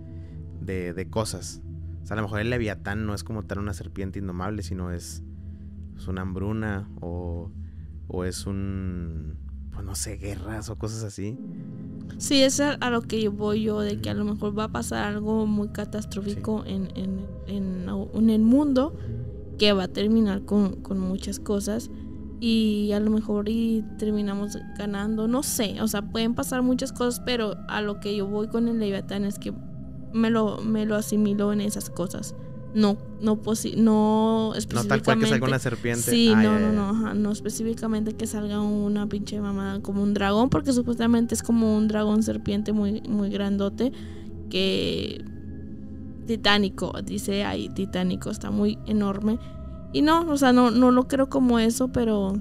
de, cosas. O sea, a lo mejor el leviatán no es como tal una serpiente indomable, sino es, una hambruna o, o, es un, pues no sé, guerras o cosas así. Sí, es a, lo que voy yo, de que a lo mejor va a pasar algo muy catastrófico en, en, en, en, el mundo que va a terminar con, con muchas cosas y a lo mejor y terminamos ganando, no sé, o sea, pueden pasar muchas cosas, pero a lo que yo voy con el Leviatán es que me lo, me lo asimilo en esas cosas. No, no no específicamente. No tal cual que salga una serpiente. Sí, no, no, no, no específicamente que salga una pinche mamada como un dragón, porque supuestamente es como un dragón serpiente muy, muy grandote que titánico, dice ahí titánico, está muy enorme y no, o sea, no, no lo creo como eso, pero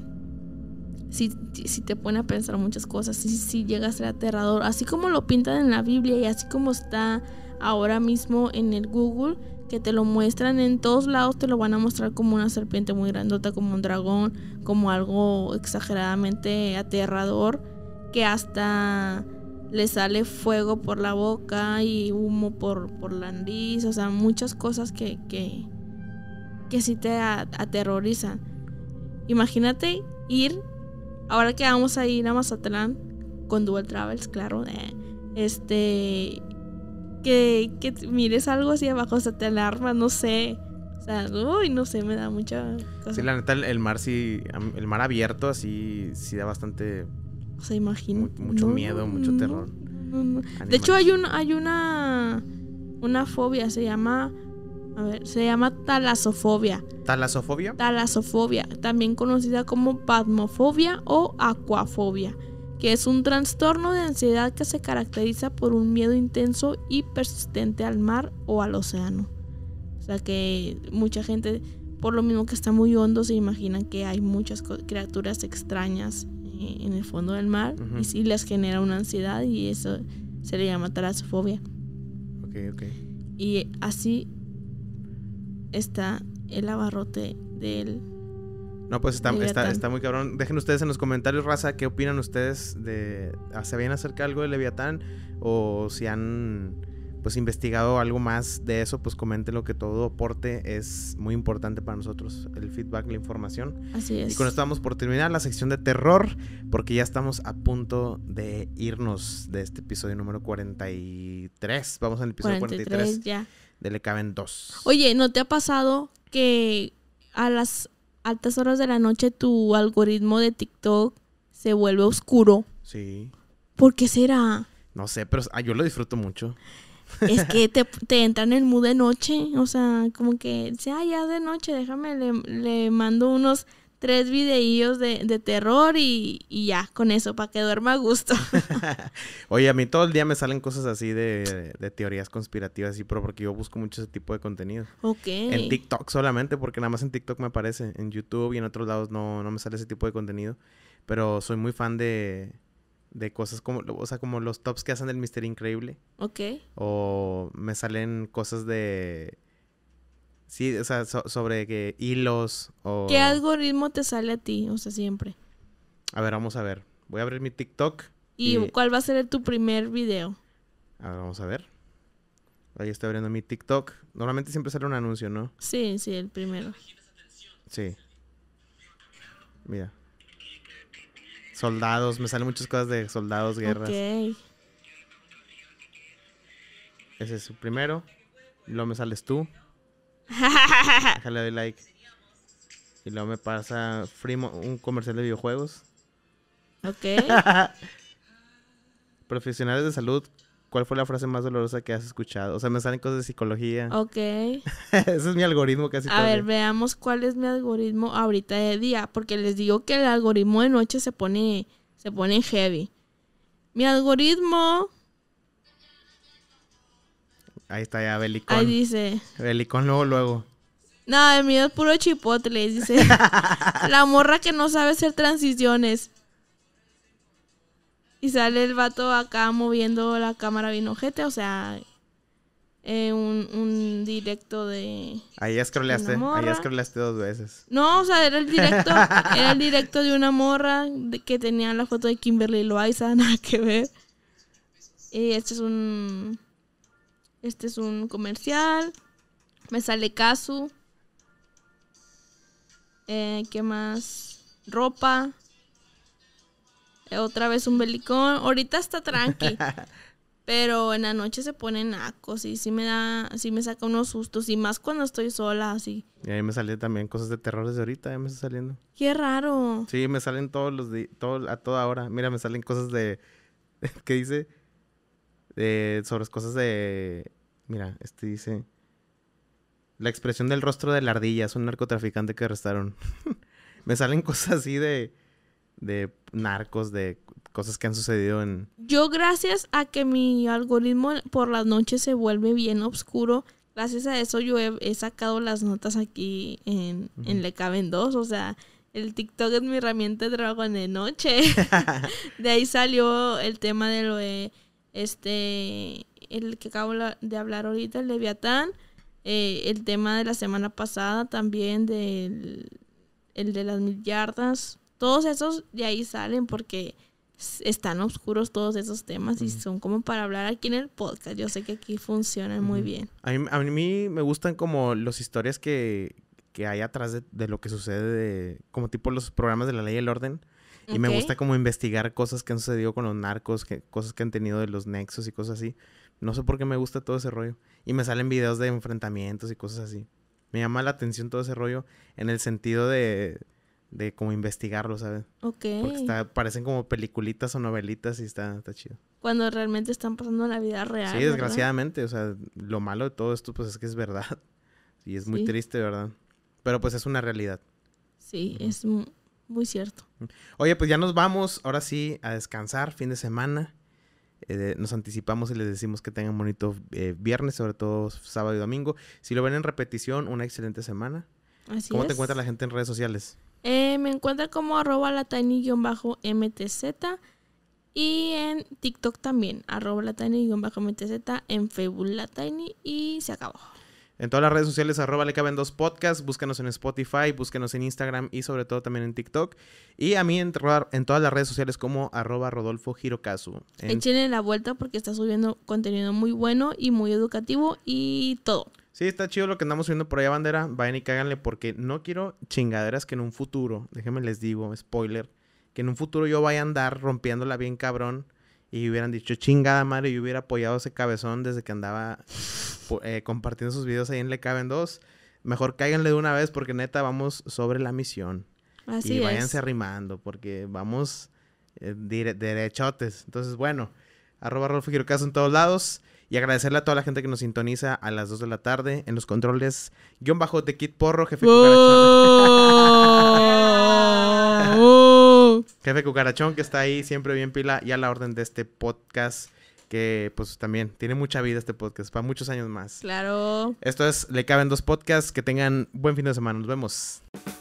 Si si te pone a pensar muchas cosas, sí, sí llega a ser aterrador. Así como lo pintan en la Biblia y así como está ahora mismo en el Google, que te lo muestran en todos lados, te lo van a mostrar como una serpiente muy grandota, como un dragón, como algo exageradamente aterrador, que hasta le sale fuego por la boca y humo por, por la nariz, o sea, muchas cosas que, que, que sí te aterroriza. Imagínate ir, ahora que vamos a ir a Mazatlán con Dual Travels, claro, eh, este, que, que mires algo así abajo, o sea, te alarma, no sé. O sea, uy, no sé, me da mucha Sí, la neta, el, mar sí, el mar abierto así, sí da bastante... mucho miedo, mucho terror. de hecho, hay, un, hay una, una fobia, se llama a ver, se llama talasofobia. ¿Talasofobia? Talasofobia, también conocida como patmofobia o acuafobia, que es un trastorno de ansiedad que se caracteriza por un miedo intenso y persistente al mar o al océano. O sea que mucha gente, por lo mismo que está muy hondo, se imagina que hay muchas criaturas extrañas eh, en el fondo del mar y les genera una ansiedad y eso se le llama talasofobia. Ok, ok. Y así está el abarrote del... No, pues está, está, muy cabrón. Dejen ustedes en los comentarios, raza, qué opinan ustedes de... Ah, ¿Sabían acerca algo de Leviatán? ¿O si han pues investigado algo más de eso, pues comenten lo que todo aporte es muy importante para nosotros, el feedback, la información. Así es. Y con esto vamos por terminar la sección de terror, porque ya estamos a punto de irnos de este episodio número 43. Vamos al episodio 43. 43. ya dele caben dos. Oye, ¿no te ha pasado que a las altas horas de la noche tu algoritmo de TikTok se vuelve oscuro? Sí. ¿Por qué será? No sé, pero ah, yo lo disfruto mucho. Es que (laughs) te, te entra en el mood de noche, o sea, como que sea ah, ya de noche, déjame, le, le mando unos tres videíos de, de terror y, ya, con eso, para que duerma a gusto. (laughs) Oye, a mí todo el día me salen cosas así de, teorías conspirativas y pero porque yo busco mucho ese tipo de contenido. Ok. En TikTok solamente, porque nada más en TikTok me aparece. En YouTube y en otros lados no, no me sale ese tipo de contenido. Pero soy muy fan de, de cosas como, o sea, como los tops que hacen del Misterio Increíble. Ok. O me salen cosas de Sí, o sea, sobre que hilos o... ¿Qué algoritmo te sale a ti? O sea, siempre. A ver, vamos a ver. Voy a abrir mi TikTok. ¿Y, cuál va a ser tu primer video? A ver, vamos a ver. Ahí estoy abriendo mi TikTok. Normalmente siempre sale un anuncio, ¿no? Sí, sí, el primero. Sí. Mira. Soldados, me salen muchas cosas de soldados, guerras. Ok. Ese es su primero. lo luego me sales tú. (laughs) Déjale de like. Y luego me pasa un comercial de videojuegos. Ok. (laughs) Profesionales de salud, ¿cuál fue la frase más dolorosa que has escuchado? O sea, me salen cosas de psicología. Ok. (laughs) Ese es mi algoritmo casi. A ver, veamos cuál es mi algoritmo ahorita de día. Porque les digo que el algoritmo de noche se pone, se pone heavy. Mi algoritmo Ahí está ya, Belicón. Ahí dice. Belicón luego, luego. No, el mío es puro chipotle, dice. (laughs) la morra que no sabe hacer transiciones. Y sale el vato acá moviendo la cámara bien o sea, eh, un, directo de. Ahí scrolleaste, ahí scrolleaste dos veces. No, o sea, era el directo, (laughs) era el directo de una morra que tenía la foto de Kimberly Loaiza, (laughs) nada que ver. Y este es un este es un comercial. Me sale casu. Eh, ¿Qué más? Ropa. Eh, otra vez un belicón. Ahorita está tranqui. (laughs) pero en la noche se ponen acos. y sí me da, sí me saca unos sustos y más cuando estoy sola así. Y ahí me salen también cosas de terror desde ahorita, ya me está saliendo. Qué raro. Sí, me salen todos los días, a toda hora. Mira, me salen cosas de, (laughs) ¿Qué dice, sobre cosas de... Mira, este dice... La expresión del rostro de la ardilla es un narcotraficante que arrestaron. (laughs) Me salen cosas así de, de narcos, de cosas que han sucedido en... Yo gracias a que mi algoritmo por las noches se vuelve bien oscuro, gracias a eso yo he, sacado las notas aquí en, en Le Caben Dos, o sea, el TikTok es mi herramienta de trabajo en de noche. (laughs) (laughs) de ahí salió el tema de lo de este, el que acabo de hablar ahorita, el Leviatán, eh, el tema de la semana pasada también, del, el de las millardas todos esos de ahí salen porque están oscuros todos esos temas y son como para hablar aquí en el podcast. Yo sé que aquí funcionan muy bien. A mí, me gustan como las historias que, que hay atrás de, de, lo que sucede, de, como tipo los programas de la ley y el orden, y me gusta como investigar cosas que han sucedido con los narcos, que, cosas que han tenido de los nexos y cosas así. No sé por qué me gusta todo ese rollo. Y me salen videos de enfrentamientos y cosas así. Me llama la atención todo ese rollo en el sentido de, de como investigarlo, ¿sabes? Porque está, parecen como peliculitas o novelitas y está, chido. Cuando realmente están pasando la vida real. Sí, desgraciadamente. O sea, lo malo de todo esto pues es que es verdad. (laughs) Y es muy triste, ¿verdad? Pero pues es una realidad. Sí, es muy cierto. Oye, pues ya nos vamos, ahora sí, a descansar, fin de semana. Eh, nos anticipamos y les decimos que tengan bonito eh, viernes, sobre todo sábado y domingo. Si lo ven en repetición, una excelente semana. Así ¿Cómo te encuentra la gente en redes sociales? Eh, me encuentra como arroba mtz y en TikTok también, arroba mtz en Facebook latani y se acabó. En todas las redes sociales, arroba le caben dos podcasts. Búscanos en Spotify, búsquenos en Instagram y sobre todo también en TikTok. Y a mí en, en todas las redes sociales como arroba Rodolfo Hirokazu. En... la vuelta porque está subiendo contenido muy bueno y muy educativo y todo. Sí, está chido lo que andamos subiendo por allá, bandera. Vayan y cáganle porque no quiero chingaderas que en un futuro, déjenme les digo, spoiler, que en un futuro yo vaya a andar rompiéndola bien cabrón y hubieran dicho chingada madre, y hubiera apoyado ese cabezón desde que andaba eh, compartiendo sus videos ahí en Le Caben Dos. Mejor cáiganle de una vez porque neta vamos sobre la misión. y váyanse arrimando porque vamos eh, derechotes. Entonces, bueno, arroba Rolfo Girocaso en todos lados. Y agradecerle a toda la gente que nos sintoniza a las 2 de la tarde en los controles. bajo de kit Porro, jefe. ¡Oh! (laughs) (laughs) Jefe Cucarachón, que está ahí siempre bien pila y a la orden de este podcast. Que pues también tiene mucha vida este podcast, para muchos años más. Claro. Esto es Le Caben Dos Podcasts. Que tengan buen fin de semana. Nos vemos.